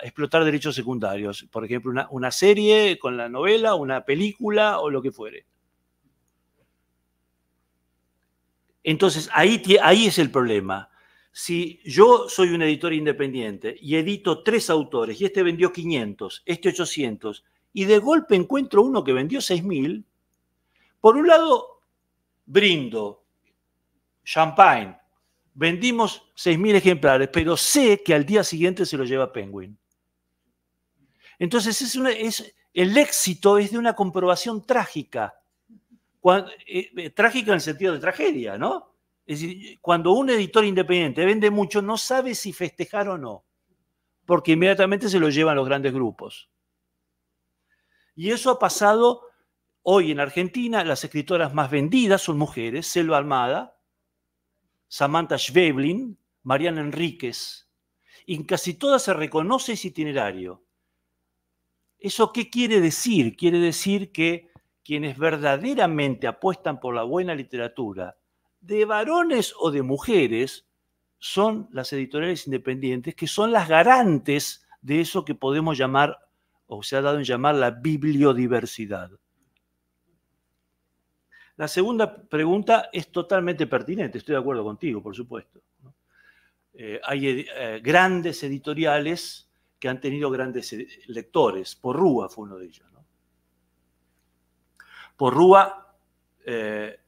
explotar derechos secundarios. Por ejemplo, una, serie con la novela, una película o lo que fuere. Entonces, ahí, ahí, es el problema. Si yo soy un editor independiente y edito tres autores y este vendió 500, este 800, y de golpe encuentro uno que vendió 6.000, por un lado brindo champagne. Vendimos 6.000 ejemplares, pero sé que al día siguiente se lo lleva Penguin. Entonces, es, el éxito es de una comprobación trágica. Eh, eh, trágica en el sentido de tragedia, ¿no? Es decir, cuando un editor independiente vende mucho, no sabe si festejar o no, porque inmediatamente se lo llevan los grandes grupos. Y eso ha pasado Hoy en Argentina las escritoras más vendidas son mujeres, Selva Almada, Samantha Schweblin, Mariana Enríquez. Y en casi todas se reconoce ese itinerario. ¿Eso qué quiere decir? Quiere decir que quienes verdaderamente apuestan por la buena literatura, de varones o de mujeres, son las editoriales independientes, que son las garantes de eso que podemos llamar, o se ha dado en llamar, la bibliodiversidad. La segunda pregunta es totalmente pertinente, estoy de acuerdo contigo, por supuesto. Eh, hay eh, grandes editoriales que han tenido grandes lectores. Porrúa fue uno de ellos. ¿no? Porrúa, eh,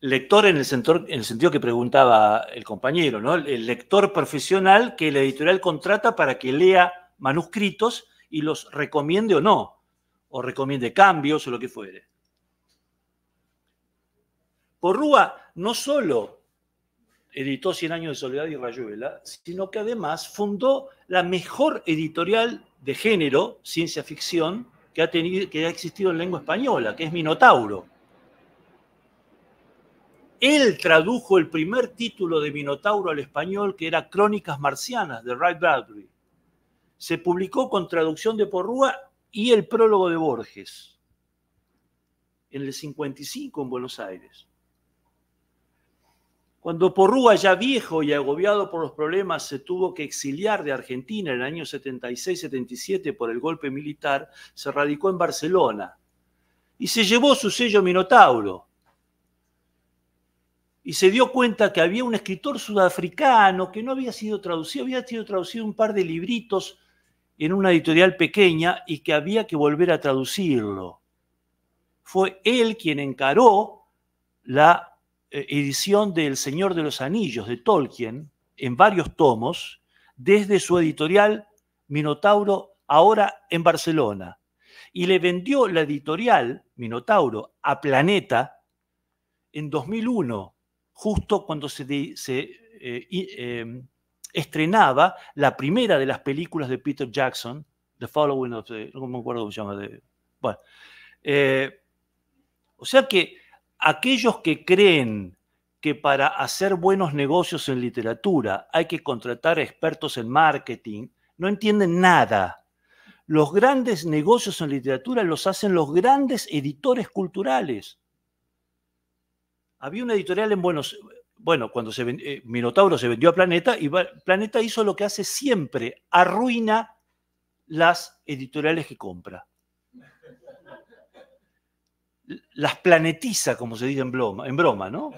lector en el, en el, sentido que preguntaba el compañero, ¿no? el lector profesional que la editorial contrata para que lea manuscritos y los recomiende o no, o recomiende cambios o lo que fuere. Porrúa no solo editó Cien años de soledad y Rayuela, sino que además fundó la mejor editorial de género, ciencia ficción, que ha, tenido, que ha existido en lengua española, que es Minotauro. Él tradujo el primer título de Minotauro al español, que era Crónicas Marcianas, de Ray Bradbury. Se publicó con traducción de Porrúa y el prólogo de Borges en el 55 en Buenos Aires. Cuando Porrúa, ya viejo y agobiado por los problemas, se tuvo que exiliar de Argentina en el año 76-77 por el golpe militar, se radicó en Barcelona y se llevó su sello Minotauro. Y se dio cuenta que había un escritor sudafricano que no había sido traducido, había sido traducido un par de libritos en una editorial pequeña y que había que volver a traducirlo. Fue él quien encaró la eh, edición del Señor de los Anillos de Tolkien en varios tomos desde su editorial Minotauro, ahora en Barcelona. Y le vendió la editorial Minotauro a Planeta en 2001, justo cuando se, eh, em, estrenaba la primera de las películas de Peter Jackson, The Following of the... No me acuerdo cómo se llama. De, bueno. Eh, o sea que aquellos que creen que para hacer buenos negocios en literatura hay que contratar expertos en marketing, no entienden nada. Los grandes negocios en literatura los hacen los grandes editores culturales. Había una editorial en Buenos bueno, cuando se eh, Minotauro se vendió a Planeta y Planeta hizo lo que hace siempre, arruina las editoriales que compra las planetiza, como se dice en broma, en broma ¿no?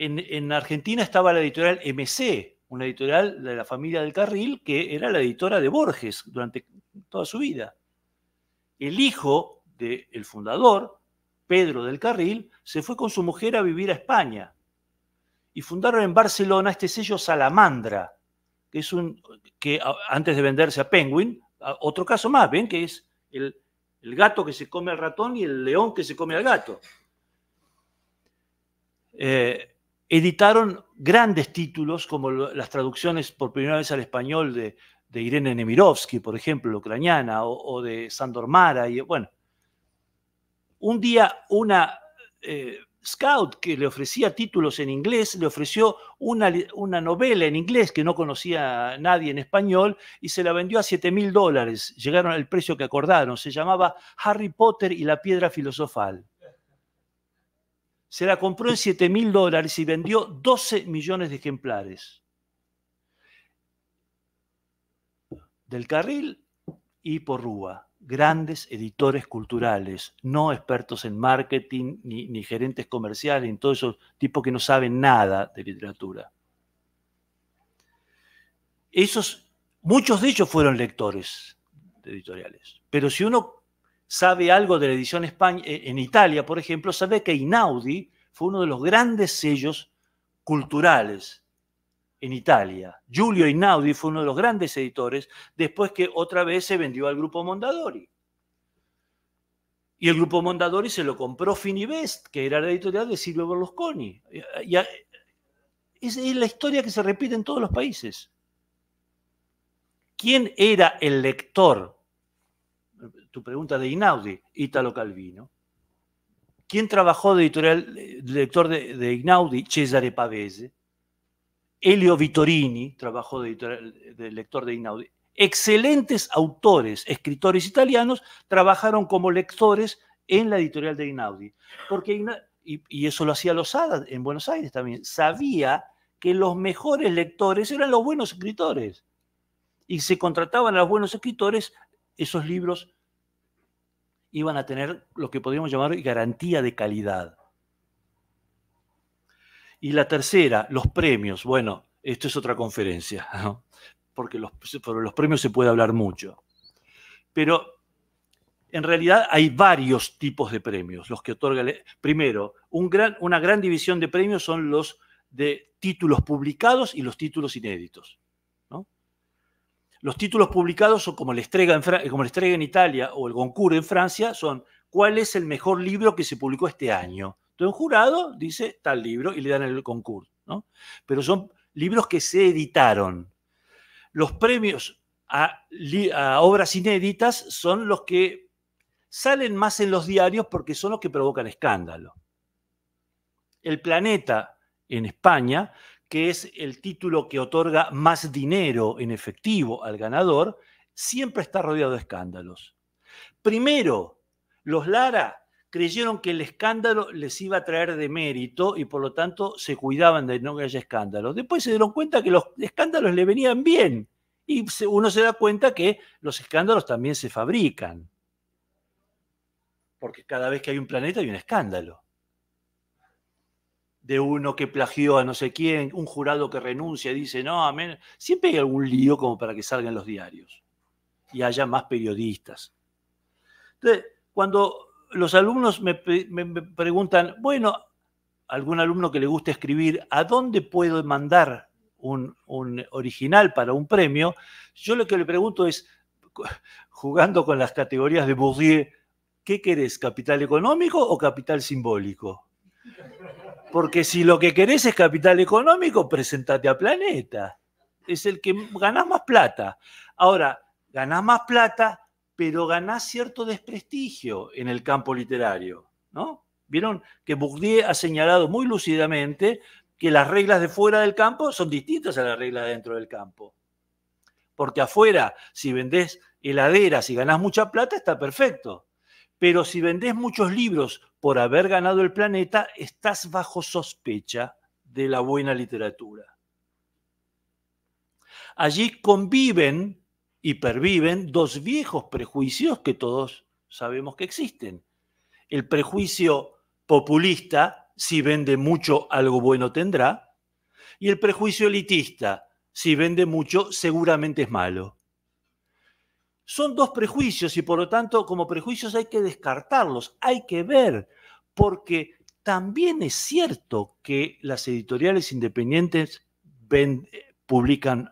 En, Argentina estaba la editorial MC, una editorial de la familia del Carril, que era la editora de Borges durante toda su vida. El hijo del fundador, Pedro del Carril, se fue con su mujer a vivir a España y fundaron en Barcelona este sello Salamandra, que es un que antes de venderse a Penguin, otro caso más, ven que es el, el gato que se come al ratón y el león que se come al gato. Eh, editaron grandes títulos como las traducciones por primera vez al español de, Irene Nemirovsky, por ejemplo, ucraniana, o, de Sandor Mara. Y, bueno, un día una eh, Scout, que le ofrecía títulos en inglés, le ofreció una, novela en inglés que no conocía nadie en español y se la vendió a 7 mil dólares. Llegaron al precio que acordaron. Se llamaba Harry Potter y la piedra filosofal. Se la compró en 7 mil dólares y vendió 12 millones de ejemplares. Del Carril y por Rúa grandes editores culturales, no expertos en marketing ni, gerentes comerciales, en todo esos tipos que no saben nada de literatura. Esos, muchos de ellos fueron lectores de editoriales, pero si uno sabe algo de la edición España, eh, en Italia, por ejemplo, sabe que Inaudi fue uno de los grandes sellos culturales en Italia. Giulio Inaudi fue uno de los grandes editores después que otra vez se vendió al grupo Mondadori. Y el grupo Mondadori se lo compró Finibest, que era la editorial de Silvio Berlusconi. es, la historia que se repite en todos los países. ¿Quién era el lector? Tu pregunta de Inaudi, Italo Calvino. ¿Quién trabajó de editorial, lector de, de Inaudi? Cesare Pavese. Elio Vittorini, trabajó de, lector de Inaudi. Excelentes autores, escritores italianos, trabajaron como lectores en la editorial de Inaudi. Porque y, eso lo hacía Lozada en Buenos Aires también, sabía que los mejores lectores eran los buenos escritores. Y se contrataban a los buenos escritores, esos libros iban a tener lo que podríamos llamar garantía de calidad. Y la tercera, los premios. Bueno, esto es otra conferencia, porque los, sobre los premios se puede hablar mucho. Pero en realidad hay varios tipos de premios, los que otorgan, Primero, una gran división de premios son los de títulos publicados y los títulos inéditos. Los títulos publicados son como la, estrega en, eh, como Estrega en Italia o el Goncourt en Francia, son cuál es el mejor libro que se publicó este año. Entonces, un jurado dice tal libro y le dan el concurso, Pero son libros que se editaron. Los premios a, a obras inéditas son los que salen más en los diarios porque son los que provocan escándalo. El Planeta en España, que es el título que otorga más dinero en efectivo al ganador, siempre está rodeado de escándalos. Primero, los Lara creyeron que el escándalo les iba a traer de mérito y por lo tanto se cuidaban de no que haya escándalos. Después se dieron cuenta que los escándalos le venían bien y uno se da cuenta que los escándalos también se fabrican. Porque cada vez que hay un planeta hay un escándalo. De uno que plagió a no sé quién, un jurado que renuncia y dice, no, amén. Siempre hay algún lío como para que salgan los diarios y haya más periodistas. Entonces, cuando los alumnos me, preguntan, bueno, algún alumno que le guste escribir, ¿a dónde puedo mandar un, un original para un premio? Yo lo que le pregunto es, jugando con las categorías de Bourdieu, ¿qué querés? ¿Capital económico o capital simbólico? Porque si lo que querés es capital económico, presentate a Planeta. Es el que ganás más plata. Ahora, ganás más plata, pero ganás cierto desprestigio en el campo literario, ¿no? Vieron que Bourdieu ha señalado muy lúcidamente que las reglas de fuera del campo son distintas a las reglas dentro del campo. Porque afuera, si vendés heladeras y ganás mucha plata, está perfecto. Pero si vendés muchos libros por haber ganado el planeta, estás bajo sospecha de la buena literatura. Allí conviven y perviven dos viejos prejuicios que todos sabemos que existen. El prejuicio populista, si vende mucho, algo bueno tendrá, y el prejuicio elitista, si vende mucho, seguramente es malo. Son dos prejuicios y por lo tanto como prejuicios hay que descartarlos, hay que ver, porque también es cierto que las editoriales independientes eh, publican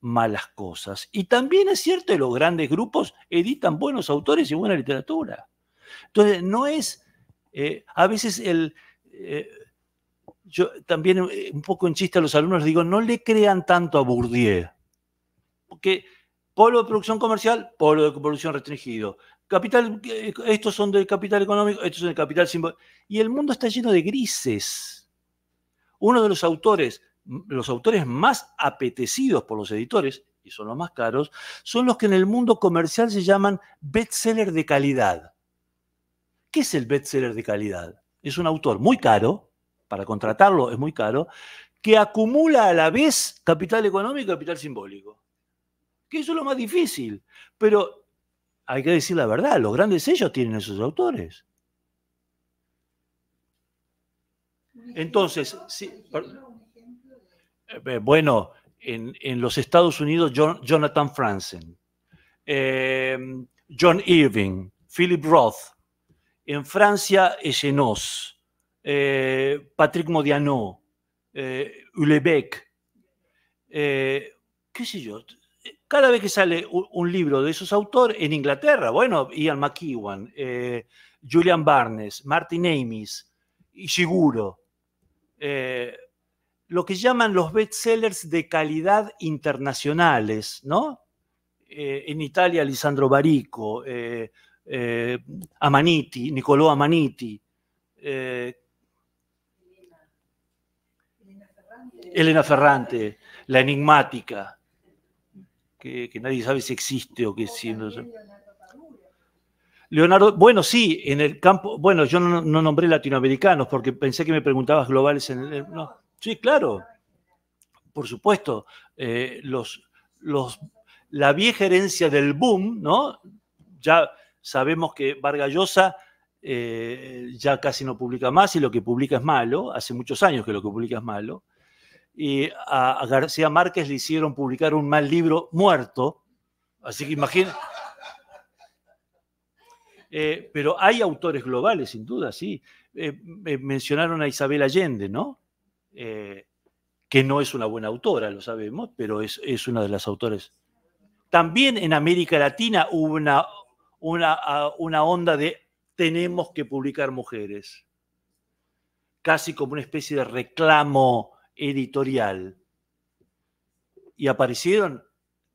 malas cosas. Y también es cierto que los grandes grupos editan buenos autores y buena literatura. Entonces, no es, eh, a veces el... Eh, yo también eh, un poco en chiste a los alumnos digo, no le crean tanto a Bourdieu, porque polo de producción comercial, polo de producción restringido, capital, estos son del capital económico, estos son del capital simbólico, y el mundo está lleno de grises. Uno de los autores los autores más apetecidos por los editores, y son los más caros, son los que en el mundo comercial se llaman bestseller de calidad. ¿Qué es el bestseller de calidad? Es un autor muy caro, para contratarlo es muy caro, que acumula a la vez capital económico y capital simbólico. Que eso es lo más difícil. Pero hay que decir la verdad, los grandes sellos tienen esos autores. Entonces, sí, eh, bueno, en, los Estados Unidos, Jonathan Franzen, eh, John Irving, Philip Roth, en Francia, Echenos, eh, Patrick Modiano, eh, qué sé yo. Cada vez que sale un, libro de esos autores en Inglaterra, bueno, Ian McEwan, Julian Barnes, Martin Amis, Ishiguro, eh, lo que llaman los bestsellers de calidad internacionales, ¿no? Eh, en Italia, Lisandro Barico, eh, eh, Amaniti, Nicolò Amaniti, Elena Ferrante. La Enigmática, que, nadie sabe si existe o qué es. Leonardo, bueno, sí, en el campo, bueno, yo no, nombré latinoamericanos porque pensé que me preguntabas globales en Sí, claro. Por supuesto, eh, los, los, la vieja herencia del boom, ¿no? Ya sabemos que Vargallosa eh, ya casi no publica más y lo que publica es malo, hace muchos años que lo que publica es malo. Y a, García Márquez le hicieron publicar un mal libro muerto, así que imagínense. Eh, pero hay autores globales, sin duda, sí. mencionaron a Isabel Allende, ¿no? Eh, que no es una buena autora, lo sabemos, pero es, una de las autores. También en América Latina hubo una, una, una onda de tenemos que publicar mujeres, casi como una especie de reclamo editorial. Y aparecieron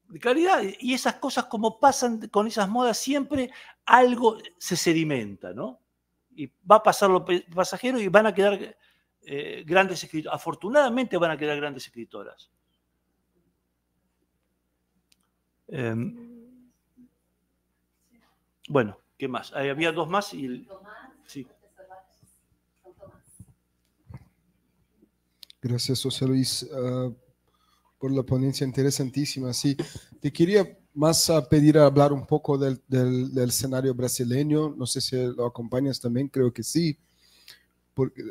de calidad. Y esas cosas, como pasan con esas modas, siempre algo se sedimenta, ¿no? Y va a pasar lo pasajero y van a quedar eh, grandes escritoras. Afortunadamente van a quedar grandes escritoras. Em, bueno, ¿qué más? había dos más y... Sí. Gracias, José Luis, ah, por la ponencia interesantísima. Sí, te quería más pedir a hablar un poco del, del, escenario brasileño. No sé si lo acompañas también, creo que sí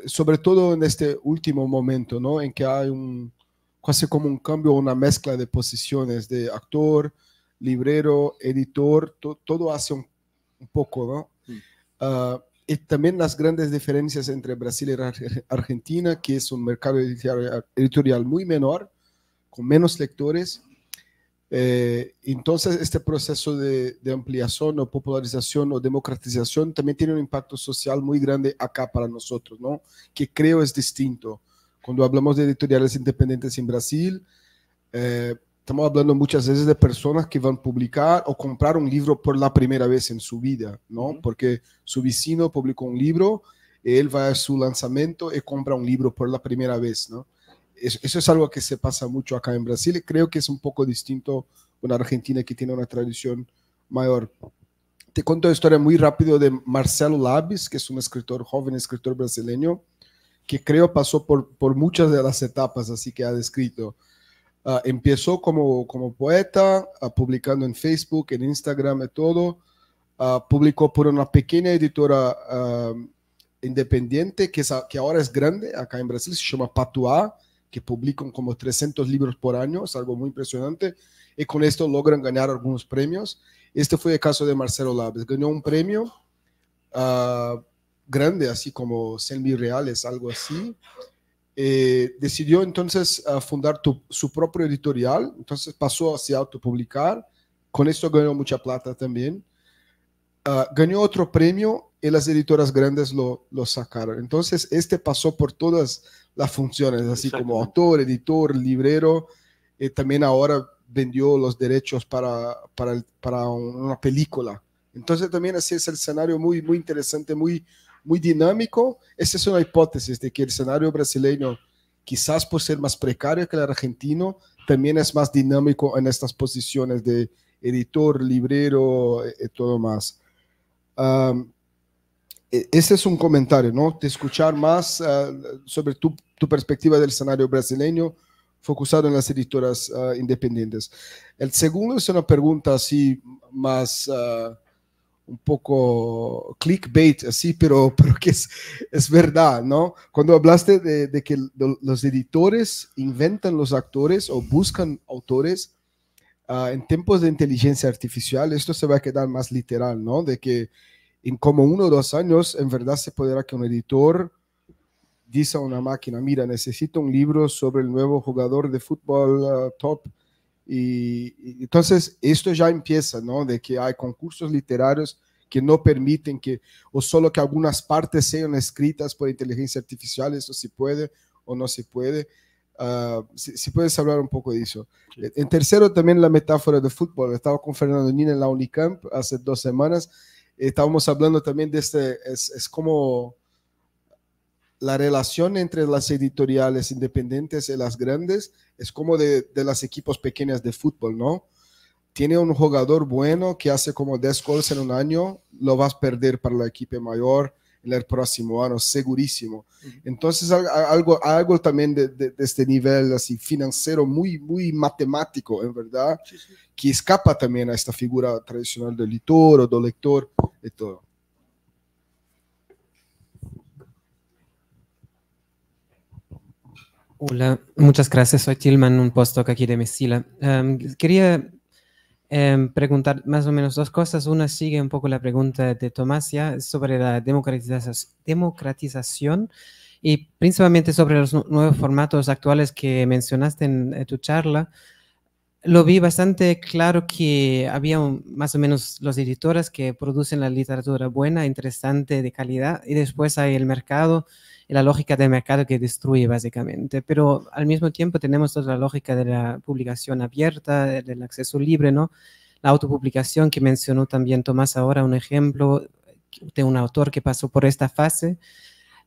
sobre todo en este último momento, ¿no? En que hay un, casi como un cambio, una mezcla de posiciones de actor, librero, editor, todo hace un, poco, ¿no? Ah, y también las grandes diferencias entre Brasil y Argentina, que es un mercado editorial muy menor, con menos lectores, eh, entonces, este proceso de, ampliación o popularización o democratización también tiene un impacto social muy grande acá para nosotros, ¿no? Que creo es distinto. Cuando hablamos de editoriales independientes en Brasil, eh, estamos hablando muchas veces de personas que van a publicar o comprar un libro por la primera vez en su vida, ¿no? Porque su vecino publicó un libro, él va a su lanzamiento y compra un libro por la primera vez, ¿no? eso es algo que se pasa mucho acá en Brasil. y Creo que es un poco distinto una Argentina que tiene una tradición mayor. Te cuento la historia muy rápido de Marcelo Labis, que es un escritor joven, escritor brasileño, que creo pasó por, muchas de las etapas, así que ha descrito. Ah, empezó como, poeta, ah, publicando en Facebook, en Instagram y todo. Ah, publicó por una pequeña editora independiente que, que ahora es grande acá en Brasil, se llama Patuá que publican como 300 libros por año, es algo muy impresionante, y con esto logran ganar algunos premios. Este fue el caso de Marcelo Labes, ganó un premio ah, grande, así como 100 mil reales, algo así. Eh, decidió entonces ah, fundar su propio editorial, entonces pasó hacia autopublicar, con esto ganó mucha plata también. Ah, ganó otro premio y las editoras grandes lo, lo sacaron. Entonces, este pasó por todas las funciones, así como autor, editor, librero, y eh, también ahora vendió los derechos para, para, una película. Entonces también así es el escenario muy, muy interesante, muy, muy dinámico. Esa es una hipótesis de que el escenario brasileño, quizás por ser más precario que el argentino, también es más dinámico en estas posiciones de editor, librero y, eh, eh, todo más. E, ese es un comentario, ¿no? Te escuchar más eh, sobre tu, perspectiva del escenario brasileño focusado en las editoras eh, independientes. El segundo es una pregunta así más eh, un poco clickbait, así, pero, pero que es, verdad, ¿no? Cuando hablaste de, de que los editores inventan los actores o buscan autores, en tiempos de inteligencia artificial esto se va a quedar más literal, ¿no? De que en como uno o dos años, en verdad se podrá que un editor dice a una máquina, mira, necesito un libro sobre el nuevo jugador de fútbol uh, top. Y, entonces esto ya empieza, ¿no? De que hay concursos literarios que no permiten que, o solo que algunas partes sean escritas por inteligencia artificial, eso sí puede o no se puede. Ah, si, puedes hablar un poco de eso. En tercero, también la metáfora de fútbol. Estaba con Fernando Nina en la Unicamp hace dos semanas estábamos hablando también de este, es, como la relación entre las editoriales independientes y las grandes, es como de, de equipos pequeñas de fútbol, ¿no? Tiene un jugador bueno que hace como 10 goles en un año, lo vas a perder para la equipo mayor el próximo año, ah, segurísimo. Entonces, algo, algo también de, este nivel así financiero muy, muy matemático, en verdad, que escapa también a esta figura tradicional del editor o del lector y todo. Hola, muchas gracias. Soy Tilman, un postdoc aquí de Mesila. quería Em, preguntar más o menos dos cosas. Una sigue un poco la pregunta de Tomás ya sobre la democratización, democratización y principalmente sobre los nuevos formatos actuales que mencionaste en tu charla. Lo vi bastante claro que había más o menos los editoras que producen la literatura buena, interesante, de calidad, y después hay el mercado la lógica de mercado que destruye básicamente, pero al mismo tiempo tenemos toda la lógica de la publicación abierta, del acceso libre, ¿no? La autopublicación que mencionó también Tomás ahora, un ejemplo de un autor que pasó por esta fase.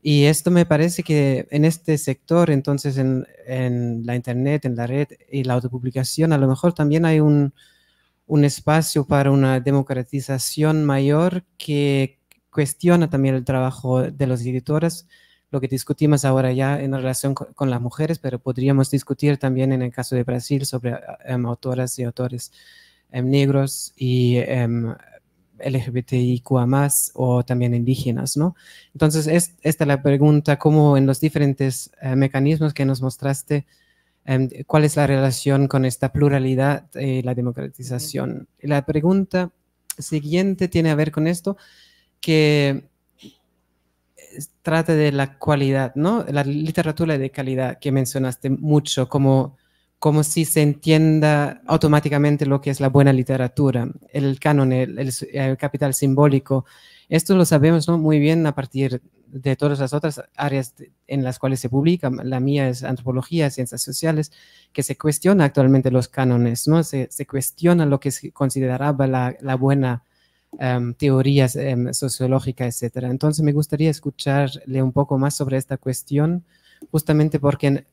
Y esto me parece que en este sector, entonces en, en la Internet, en la red y la autopublicación, a lo mejor también hay un, un espacio para una democratización mayor que cuestiona también el trabajo de los editores lo que discutimos ahora ya en relación con, las mujeres, pero podríamos discutir también en el caso de Brasil sobre eh, em, autoras y autores em, negros y em, LGBTIQ+, más o también indígenas, ¿no? Entonces, esta es la pregunta, cómo en los diferentes eh, mecanismos que nos mostraste, cuál es la relación con esta pluralidad eh, y la democratización. La pregunta siguiente tiene a ver con esto, que trata de la cualidad, ¿no? La literatura de calidad que mencionaste mucho, como, como si se entienda automáticamente lo que es la buena literatura, el canon, el, capital simbólico. Esto lo sabemos ¿no? muy bien a partir de todas las otras áreas en las cuales se publica. La mía es antropología, ciencias sociales, que se cuestiona actualmente los cánones, ¿no? Se, se cuestiona lo que se consideraba la, la buena Em, teorías em, sociológicas, etc. Entonces me gustaría escucharle un poco más sobre esta cuestión, justamente porque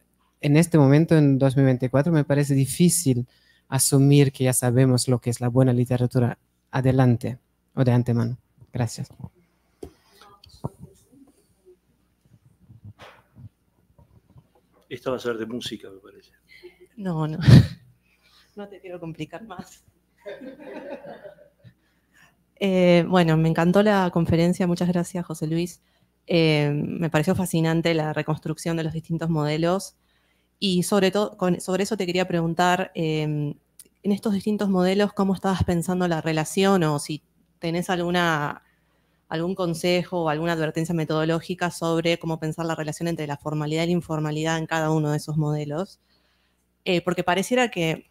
en, este momento, en 2024, me parece difícil asumir que ya sabemos lo que es la buena literatura adelante o de antemano. Gracias. Esto va a ser de música, me parece. No, no. No te quiero complicar más. Eh, bueno, me encantó la conferencia, muchas gracias José Luis. Eh, me pareció fascinante la reconstrucción de los distintos modelos y sobre todo sobre eso te quería preguntar, em, en estos distintos modelos, ¿cómo estabas pensando la relación o si tenés alguna algún consejo o alguna advertencia metodológica sobre cómo pensar la relación entre la formalidad y la informalidad en cada uno de esos modelos? Eh, porque pareciera que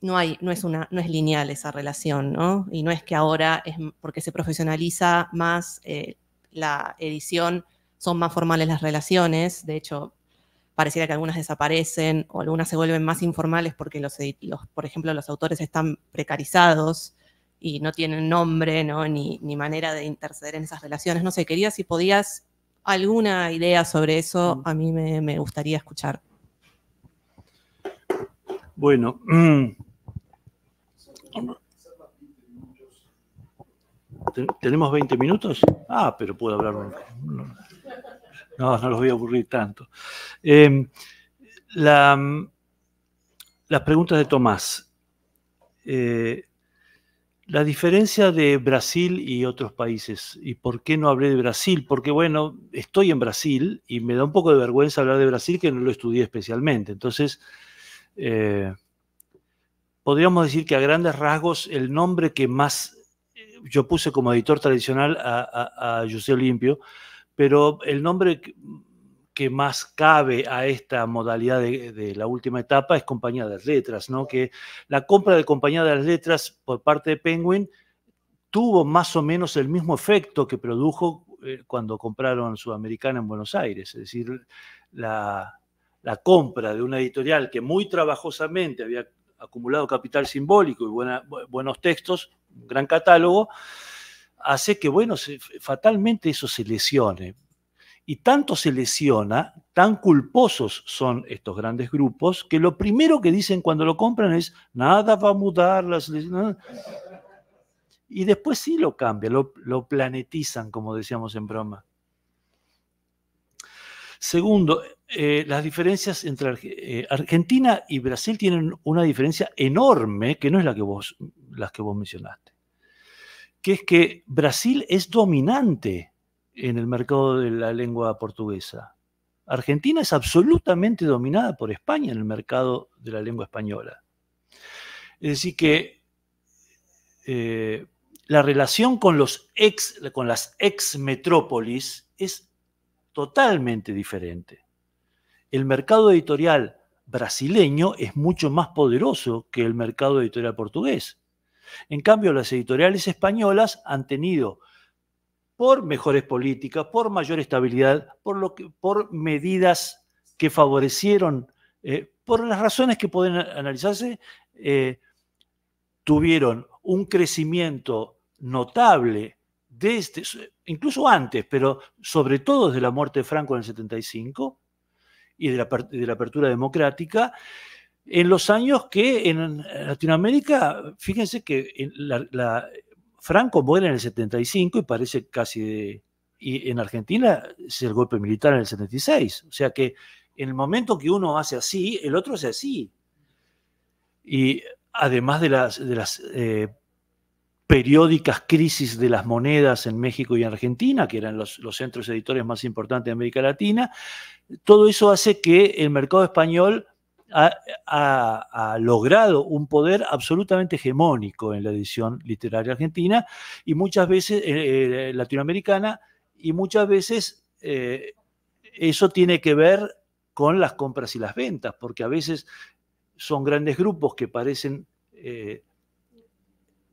no, hay, no, es una, no es lineal esa relación, ¿no? Y no es que ahora es porque se profesionaliza más eh, la edición, son más formales las relaciones, de hecho, pareciera que algunas desaparecen o algunas se vuelven más informales porque, los, por ejemplo, los autores están precarizados y no tienen nombre, ¿no? Ni, ni manera de interceder en esas relaciones. No sé, quería si podías alguna idea sobre eso, mm. a mí me, me gustaría escuchar. Bueno, ¿Tenemos 20 minutos? Ah, pero puedo hablar. No, no los voy a aburrir tanto. Em, la, las preguntas de Tomás. Eh, la diferencia de Brasil y otros países. ¿Y por qué no hablé de Brasil? Porque, bueno, estoy en Brasil y me da un poco de vergüenza hablar de Brasil que no lo estudié especialmente. Entonces, eh, podríamos decir que a grandes rasgos el nombre que más eh, yo puse como editor tradicional a, a, José Olimpio, pero el nombre que más cabe a esta modalidad de, la última etapa es Compañía de las Letras, ¿no? Que la compra de Compañía de las Letras por parte de Penguin tuvo más o menos el mismo efecto que produjo eh, cuando compraron Sudamericana en Buenos Aires, es decir, la, la compra de una editorial que muy trabajosamente había acumulado capital simbólico y buenos textos, un gran catálogo, hace que, bueno, fatalmente eso se lesione. Y tanto se lesiona, tan culposos son estos grandes grupos, que lo primero que dicen cuando lo compran es, nada va a mudar las... Y después sí lo cambia lo, lo planetizan, como decíamos en broma. Segundo, eh, las diferencias entre eh, Argentina y Brasil tienen una diferencia enorme, que no es la que vos, las que vos mencionaste, que es que Brasil es dominante en el mercado de la lengua portuguesa. Argentina es absolutamente dominada por España en el mercado de la lengua española. Es decir, que eh, la relación con, los con las ex metrópolis es totalmente diferente el mercado editorial brasileño es mucho más poderoso que el mercado editorial portugués. En cambio, las editoriales españolas han tenido, por mejores políticas, por mayor estabilidad, por, medidas que favorecieron, eh, por las razones que pueden analizarse, eh, tuvieron un crecimiento notable desde, incluso antes, pero sobre todo desde la muerte de Franco en el 75, y de la, apertura democrática, en los años que en Latinoamérica, fíjense que Franco muere en el 75 y parece casi y en Argentina es el golpe militar en el 76. O sea que en el momento que uno hace así, el otro hace así. Y además de las, las eh, periódicas crisis de las monedas en México y en Argentina, que eran los, los centros editores más importantes de América Latina, todo eso hace que el mercado español ha, logrado un poder absolutamente hegemónico en la edición literaria argentina y muchas veces eh, eh, latinoamericana y muchas veces eh, eso tiene que ver con las compras y las ventas, porque a veces son grandes grupos que parecen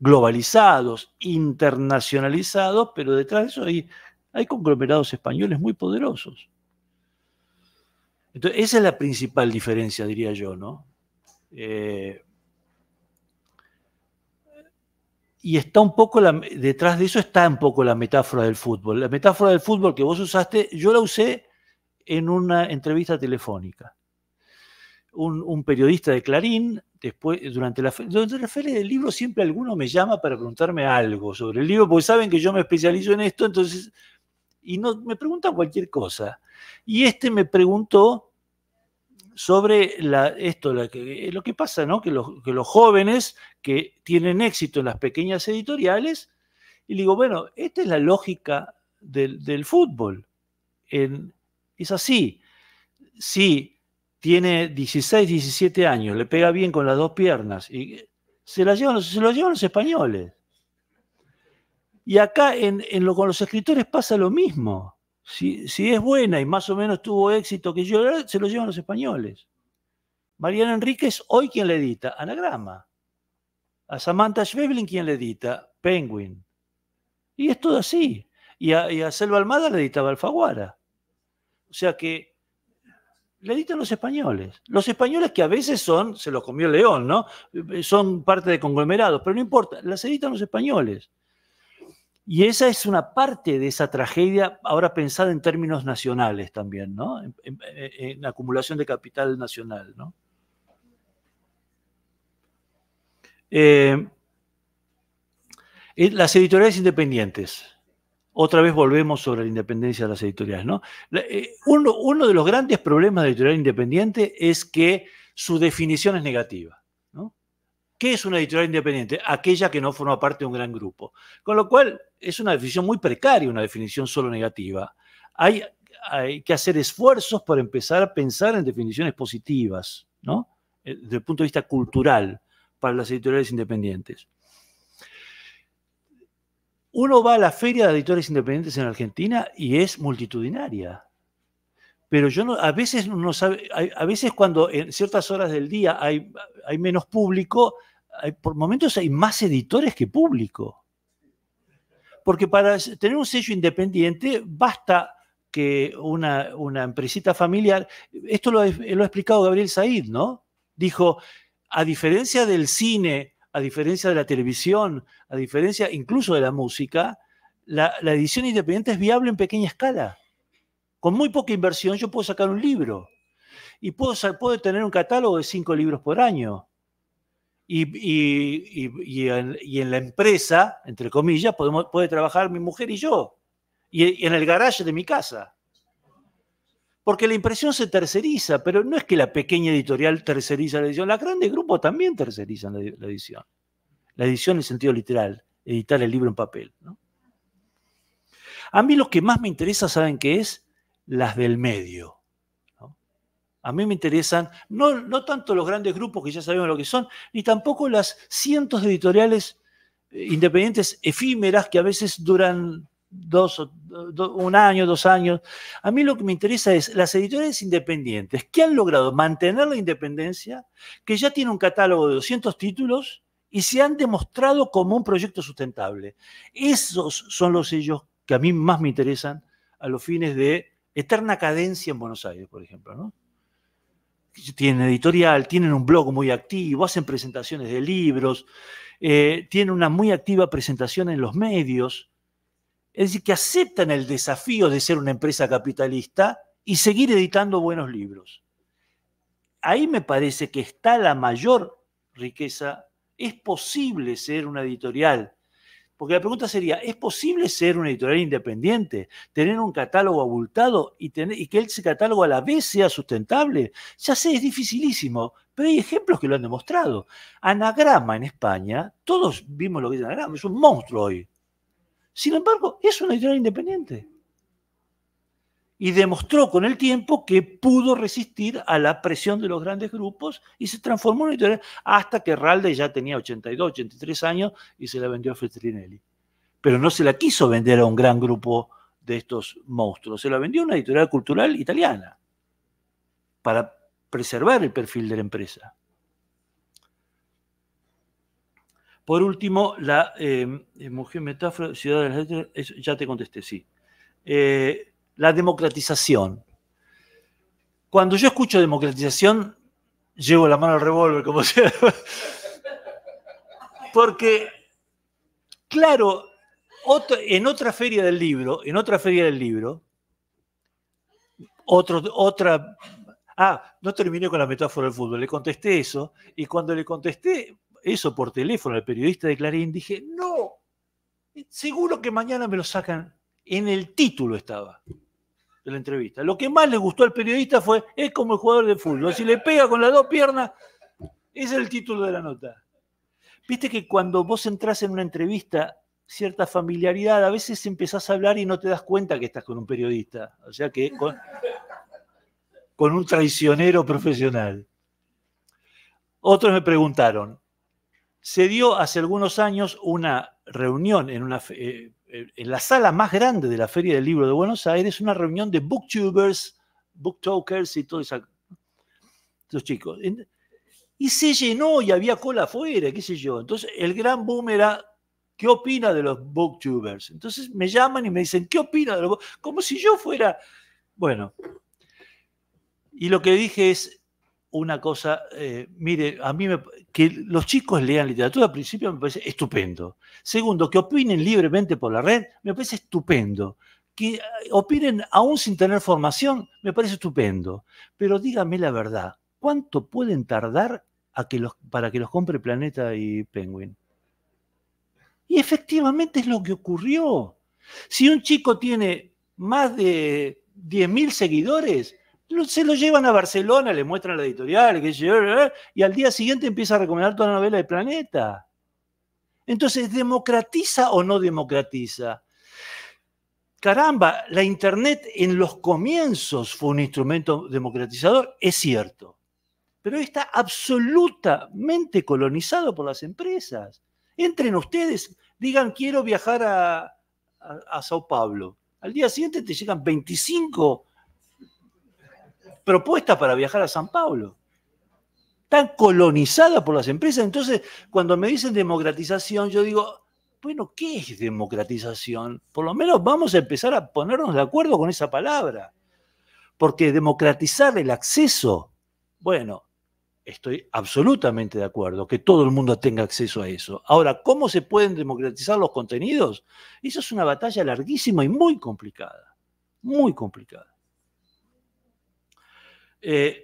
globalizados, internacionalizados, pero detrás de eso hay conglomerados españoles muy poderosos esa es la principal diferencia, diría yo, ¿no? Eh, y está un poco la, detrás de eso está un poco la metáfora del fútbol. La metáfora del fútbol que vos usaste, yo la usé en una entrevista telefónica. Un, periodista de Clarín, después, durante la durante la del libro, siempre alguno me llama para preguntarme algo sobre el libro, porque saben que yo me especializo en esto, entonces, y no, me preguntan cualquier cosa. Y este me preguntó sobre esto, eh, lo que pasa, ¿no? Que los, jóvenes que tienen éxito en las pequeñas editoriales, y digo, bueno, esta es la lógica del, fútbol. es así. Si tiene 16, 17 años, le pega bien con las dos piernas, y eh, se, llevan, se lo llevan los españoles. Y acá en, lo, con los escritores pasa lo mismo. Si, es buena y más o menos tuvo éxito que yo, se lo llevan los españoles. Mariana Enríquez, hoy quien le edita, Anagrama. A Samantha Schweblin, quien le edita, Penguin. Y es todo así. Y a, Selva Almada le editaba Alfaguara. O sea que le editan los españoles. Los españoles que a veces son, se los comió león, ¿no? Eh, son parte de conglomerados, pero no importa, las editan los españoles. Y esa es una parte de esa tragedia, ahora pensada en términos nacionales también, ¿no? En, acumulación de capital nacional, ¿no? Eh, eh, las editoriales independientes. Otra vez volvemos sobre la independencia de las editoriales, ¿no? Eh, uno, uno de los grandes problemas de la editorial independiente es que su definición es negativa. ¿Qué es una editorial independiente? Aquella que no forma parte de un gran grupo. Con lo cual, es una definición muy precaria, una definición solo negativa. Hay, que hacer esfuerzos para empezar a pensar en definiciones positivas, ¿no? Eh, desde el punto de vista cultural, para las editoriales independientes. Uno va a la feria de editoriales independientes en Argentina y es multitudinaria pero yo no, a veces no sabe, a, veces cuando en ciertas horas del día hay, hay menos público, por momentos hay más editores que público. Porque para tener un sello independiente basta que una, una empresita familiar, esto lo, lo ha explicado Gabriel Said, ¿no? Dijo, a diferencia del cine, a diferencia de la televisión, a diferencia incluso de la música, la, la edición independiente es viable en pequeña escala con muy poca inversión yo puedo sacar un libro y puedo, puedo tener un catálogo de cinco libros por año. Y, en, la empresa, entre comillas, podemos, puede trabajar mi mujer y yo, y, en el garaje de mi casa. Porque la impresión se terceriza, pero no es que la pequeña editorial terceriza la edición, las grandes grupos también tercerizan la, edición. La edición en sentido literal, editar el libro en papel. A mí los que más me interesa, ¿saben qué es? las del medio. A mí me interesan no, no, tanto los grandes grupos que ya sabemos lo que son, ni tampoco las cientos de editoriales eh, independientes efímeras que a veces duran dos, un año, dos años. A mí lo que me interesa es las editoriales independientes que han logrado mantener la independencia, que ya tiene un catálogo de 200 títulos y se han demostrado como un proyecto sustentable. Esos son los sellos que a mí más me interesan a los fines de Eterna Cadencia en Buenos Aires, por ejemplo, ¿no? Tienen editorial, tienen un blog muy activo, hacen presentaciones de libros, eh, tienen una muy activa presentación en los medios. Es decir, que aceptan el desafío de ser una empresa capitalista y seguir editando buenos libros. Ahí me parece que está la mayor riqueza. Es posible ser una editorial porque la pregunta sería, ¿es posible ser una editorial independiente, tener un catálogo abultado y, tener, que ese catálogo a la vez sea sustentable? Ya sé, es dificilísimo, pero hay ejemplos que lo han demostrado. Anagrama en España, todos vimos lo que es Anagrama, es un monstruo hoy. Sin embargo, es una editorial independiente y demostró con el tiempo que pudo resistir a la presión de los grandes grupos y se transformó en editorial hasta que Ralde ya tenía 82, 83 años y se la vendió a Fettrinelli. Pero no se la quiso vender a un gran grupo de estos monstruos, se la vendió a una editorial cultural italiana para preservar el perfil de la empresa. Por último, la eh, eh, mujer metáfora, ciudad de las letras, ya te contesté, sí. Eh, la democratización. Cuando yo escucho democratización, llevo la mano al revólver, como sea. Porque, claro, en otra feria del libro, en otra feria del libro, otro, otra... Ah, no terminé con la metáfora del fútbol, le contesté eso, y cuando le contesté eso por teléfono al periodista de Clarín, dije, no, seguro que mañana me lo sacan, en el título estaba de la entrevista. Lo que más le gustó al periodista fue, es como el jugador de fútbol, si le pega con las dos piernas, ese es el título de la nota. Viste que cuando vos entras en una entrevista, cierta familiaridad, a veces empezás a hablar y no te das cuenta que estás con un periodista, o sea que con, con un traicionero profesional. Otros me preguntaron, se dio hace algunos años una reunión en una, eh, en eh, la sala más grande de la Feria del Libro de Buenos Aires, una reunión de booktubers, booktalkers y todos esos chicos. Y se llenó y había cola afuera, qué sé yo. Entonces el gran boom era, ¿qué opina de los booktubers? Entonces me llaman y me dicen, ¿qué opina de los Como si yo fuera, bueno. Y lo que dije es, una cosa, eh, mire, a mí que los chicos lean literatura al principio me parece estupendo. Segundo, que opinen libremente por la red me parece estupendo. Que eh, opinen aún sin tener formación me parece estupendo. Pero dígame la verdad, ¿cuánto pueden tardar para que los compre Planeta y Penguin? Y efectivamente es lo que ocurrió. Si un chico tiene más de 10.000 seguidores, se lo llevan a Barcelona, le muestran la editorial, y al día siguiente empieza a recomendar toda la novela de Planeta. Entonces, ¿democratiza o no democratiza? Caramba, la Internet en los comienzos fue un instrumento democratizador, es cierto, pero está absolutamente colonizado por las empresas. Entren ustedes, digan quiero viajar a, Sao Paulo. Al día siguiente te llegan 25 Propuesta para viajar a San Pablo. tan colonizada por las empresas. Entonces, cuando me dicen democratización, yo digo, bueno, ¿qué es democratización? Por lo menos vamos a empezar a ponernos de acuerdo con esa palabra. Porque democratizar el acceso, bueno, estoy absolutamente de acuerdo, que todo el mundo tenga acceso a eso. Ahora, ¿cómo se pueden democratizar los contenidos? Eso es una batalla larguísima y muy complicada, muy complicada. Eh,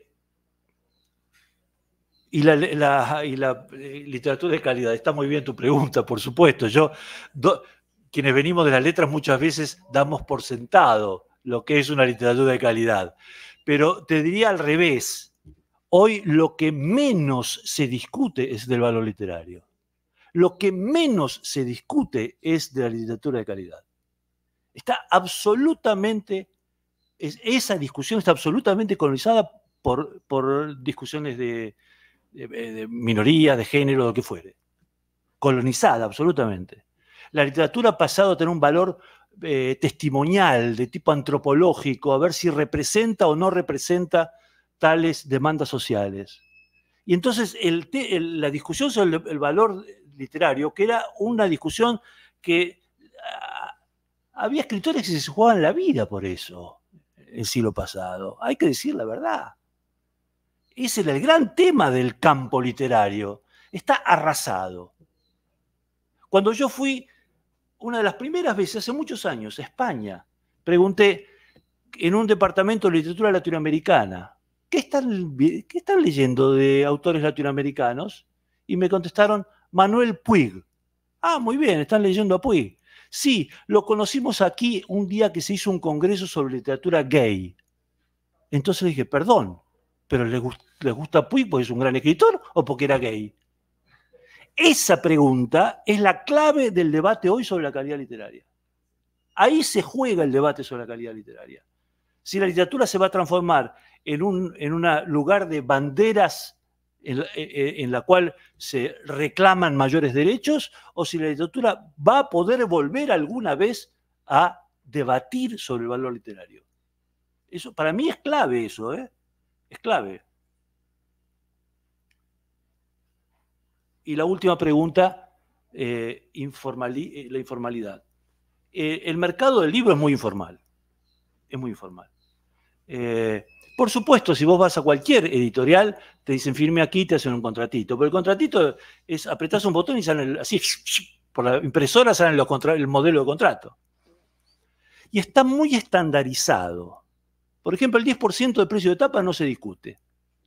y la, eh, literatura de calidad, está muy bien tu pregunta, por supuesto. Yo, quienes venimos de las letras muchas veces damos por sentado lo que es una literatura de calidad. Pero te diría al revés, hoy lo que menos se discute es del valor literario. Lo que menos se discute es de la literatura de calidad. Está absolutamente esa discusión está absolutamente colonizada por, discusiones de, minoría, de minorías, de género, lo que fuere. Colonizada absolutamente. La literatura ha pasado a tener un valor eh, testimonial, de tipo antropológico, a ver si representa o no representa tales demandas sociales. Y entonces la discusión sobre el, valor literario, que era una discusión que ah, había escritores que se jugaban la vida por eso el siglo pasado. Hay que decir la verdad. Ese era el gran tema del campo literario. Está arrasado. Cuando yo fui, una de las primeras veces, hace muchos años, a España, pregunté en un departamento de literatura latinoamericana, ¿qué están, qué están leyendo de autores latinoamericanos? Y me contestaron, Manuel Puig. Ah, muy bien, están leyendo a Puig. Sí, lo conocimos aquí un día que se hizo un congreso sobre literatura gay. Entonces dije, perdón, pero ¿les, gusta Puig porque es un gran escritor o porque era gay? Esa pregunta es la clave del debate hoy sobre la calidad literaria. Ahí se juega el debate sobre la calidad literaria. Si la literatura se va a transformar en un en lugar de banderas eh, eh, en la, cual se reclaman mayores derechos o si la literatura va a poder volver alguna vez a debatir sobre el valor literario. Eso, para mí es clave eso, ¿eh? Es clave. Y la última pregunta, eh, la informalidad. el mercado del libro es muy informal. Es muy informal. Por supuesto, si vos vas a cualquier editorial, te dicen firme aquí, te hacen un contratito. Pero el contratito es apretás un botón y salen así, por la impresora salen los el modelo de contrato. Y está muy estandarizado. Por ejemplo, el 10% del precio de tapa no se discute.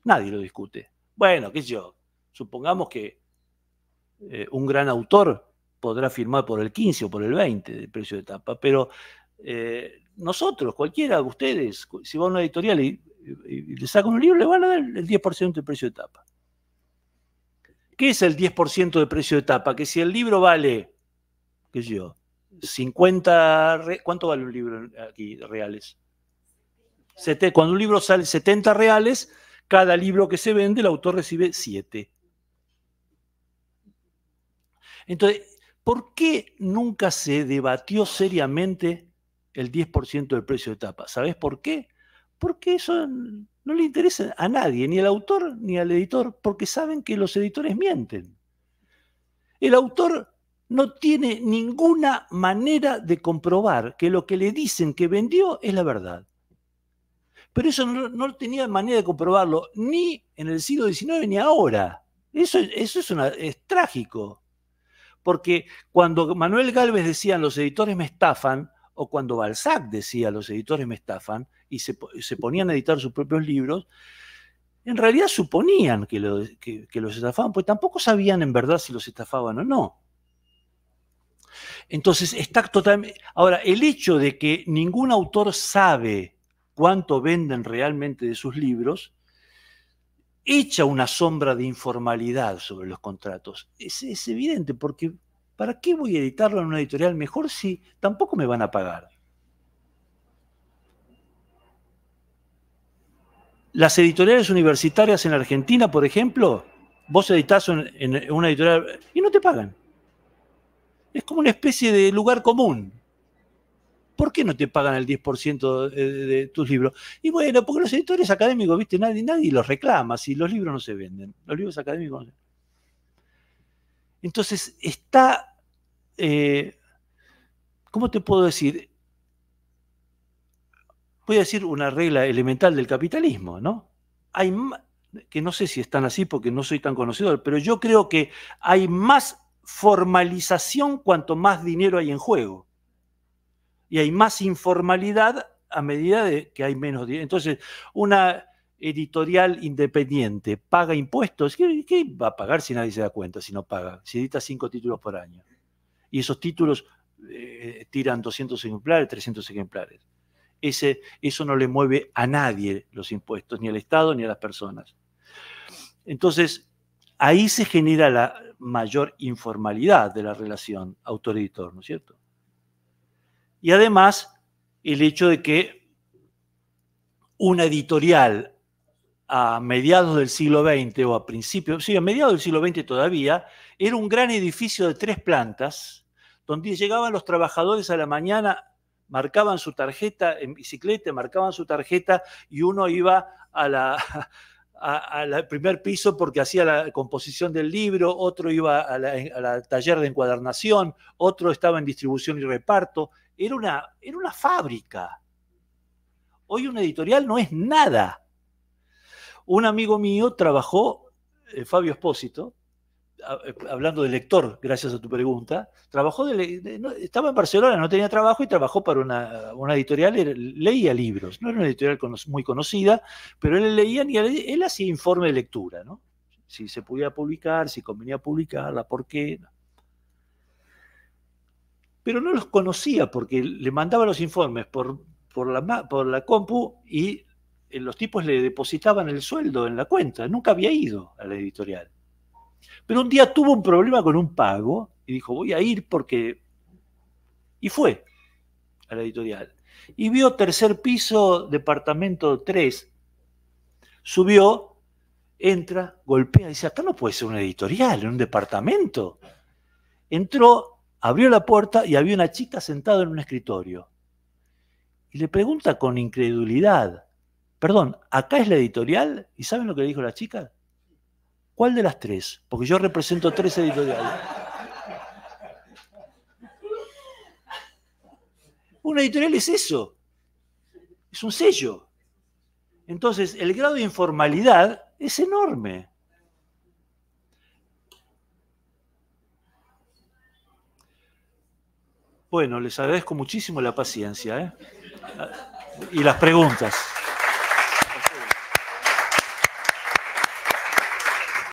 Nadie lo discute. Bueno, qué sé yo. Supongamos que eh, un gran autor podrá firmar por el 15 o por el 20 del precio de tapa, pero eh, nosotros, cualquiera de ustedes, si va a una editorial y y le sacan un libro, le van a dar el 10% del precio de tapa. ¿Qué es el 10% de precio de tapa? Que si el libro vale, qué sé yo, 50, ¿cuánto vale un libro aquí reales? Cuando un libro sale 70 reales, cada libro que se vende, el autor recibe 7. Entonces, ¿por qué nunca se debatió seriamente el 10% del precio de tapa? ¿Sabes por qué? porque eso no le interesa a nadie, ni al autor ni al editor, porque saben que los editores mienten. El autor no tiene ninguna manera de comprobar que lo que le dicen que vendió es la verdad. Pero eso no, tenía manera de comprobarlo ni en el siglo XIX ni ahora. Eso, es, es trágico. Porque cuando Manuel Galvez decía los editores me estafan, o cuando Balzac decía los editores me estafan y se, ponían a editar sus propios libros, en realidad suponían que, los estafaban, pues tampoco sabían en verdad si los estafaban o no. Entonces, está totalmente... Ahora, el hecho de que ningún autor sabe cuánto venden realmente de sus libros, echa una sombra de informalidad sobre los contratos. Es, es evidente, porque ¿Para qué voy a editarlo en una editorial mejor si tampoco me van a pagar? Las editoriales universitarias en Argentina, por ejemplo, vos editas en, una editorial y no te pagan. Es como una especie de lugar común. ¿Por qué no te pagan el 10% de, tus libros? Y bueno, porque los editores académicos, viste, nadie, nadie los reclama si los libros no se venden. Los libros académicos no se venden. Entonces, está, eh, ¿cómo te puedo decir? Voy a decir una regla elemental del capitalismo, ¿no? Hay que no sé si están así porque no soy tan conocedor, pero yo creo que hay más formalización cuanto más dinero hay en juego. Y hay más informalidad a medida de que hay menos dinero. Entonces, una editorial independiente paga impuestos, ¿qué, va a pagar si nadie se da cuenta si no paga? Si edita cinco títulos por año. Y esos títulos eh, tiran 200 ejemplares, 300 ejemplares. Ese, eso no le mueve a nadie los impuestos, ni al Estado ni a las personas. Entonces, ahí se genera la mayor informalidad de la relación autor-editor, ¿no es cierto? Y además, el hecho de que una editorial a mediados del siglo XX o a principios, sí, a mediados del siglo XX todavía, era un gran edificio de tres plantas donde llegaban los trabajadores a la mañana, marcaban su tarjeta en bicicleta, marcaban su tarjeta y uno iba a la, al primer piso porque hacía la composición del libro, otro iba al taller de encuadernación, otro estaba en distribución y reparto. Era una, era una fábrica. Hoy una editorial no es nada. Un amigo mío trabajó, eh, Fabio Espósito, eh, hablando de lector, gracias a tu pregunta, trabajó de, estaba en Barcelona, no tenía trabajo y trabajó para una, editorial, leía libros, no era una editorial muy conocida, pero él leía y él, hacía informe de lectura, ¿no? si se podía publicar, si convenía publicarla, por qué. Pero no los conocía porque le mandaba los informes por la compu y eh, los tipos le depositaban el sueldo en la cuenta, nunca había ido a la editorial. Pero un día tuvo un problema con un pago y dijo, voy a ir porque... Y fue a la editorial. Y vio tercer piso, departamento 3, subió, entra, golpea, dice, acá no puede ser una editorial, en un departamento. Entró, abrió la puerta y había una chica sentada en un escritorio. Y le pregunta con incredulidad, Perdón, acá es la editorial y ¿saben lo que le dijo la chica? ¿Cuál de las tres? Porque yo represento tres editoriales. Una editorial es eso, es un sello. Entonces, el grado de informalidad es enorme. Bueno, les agradezco muchísimo la paciencia ¿eh? y las preguntas.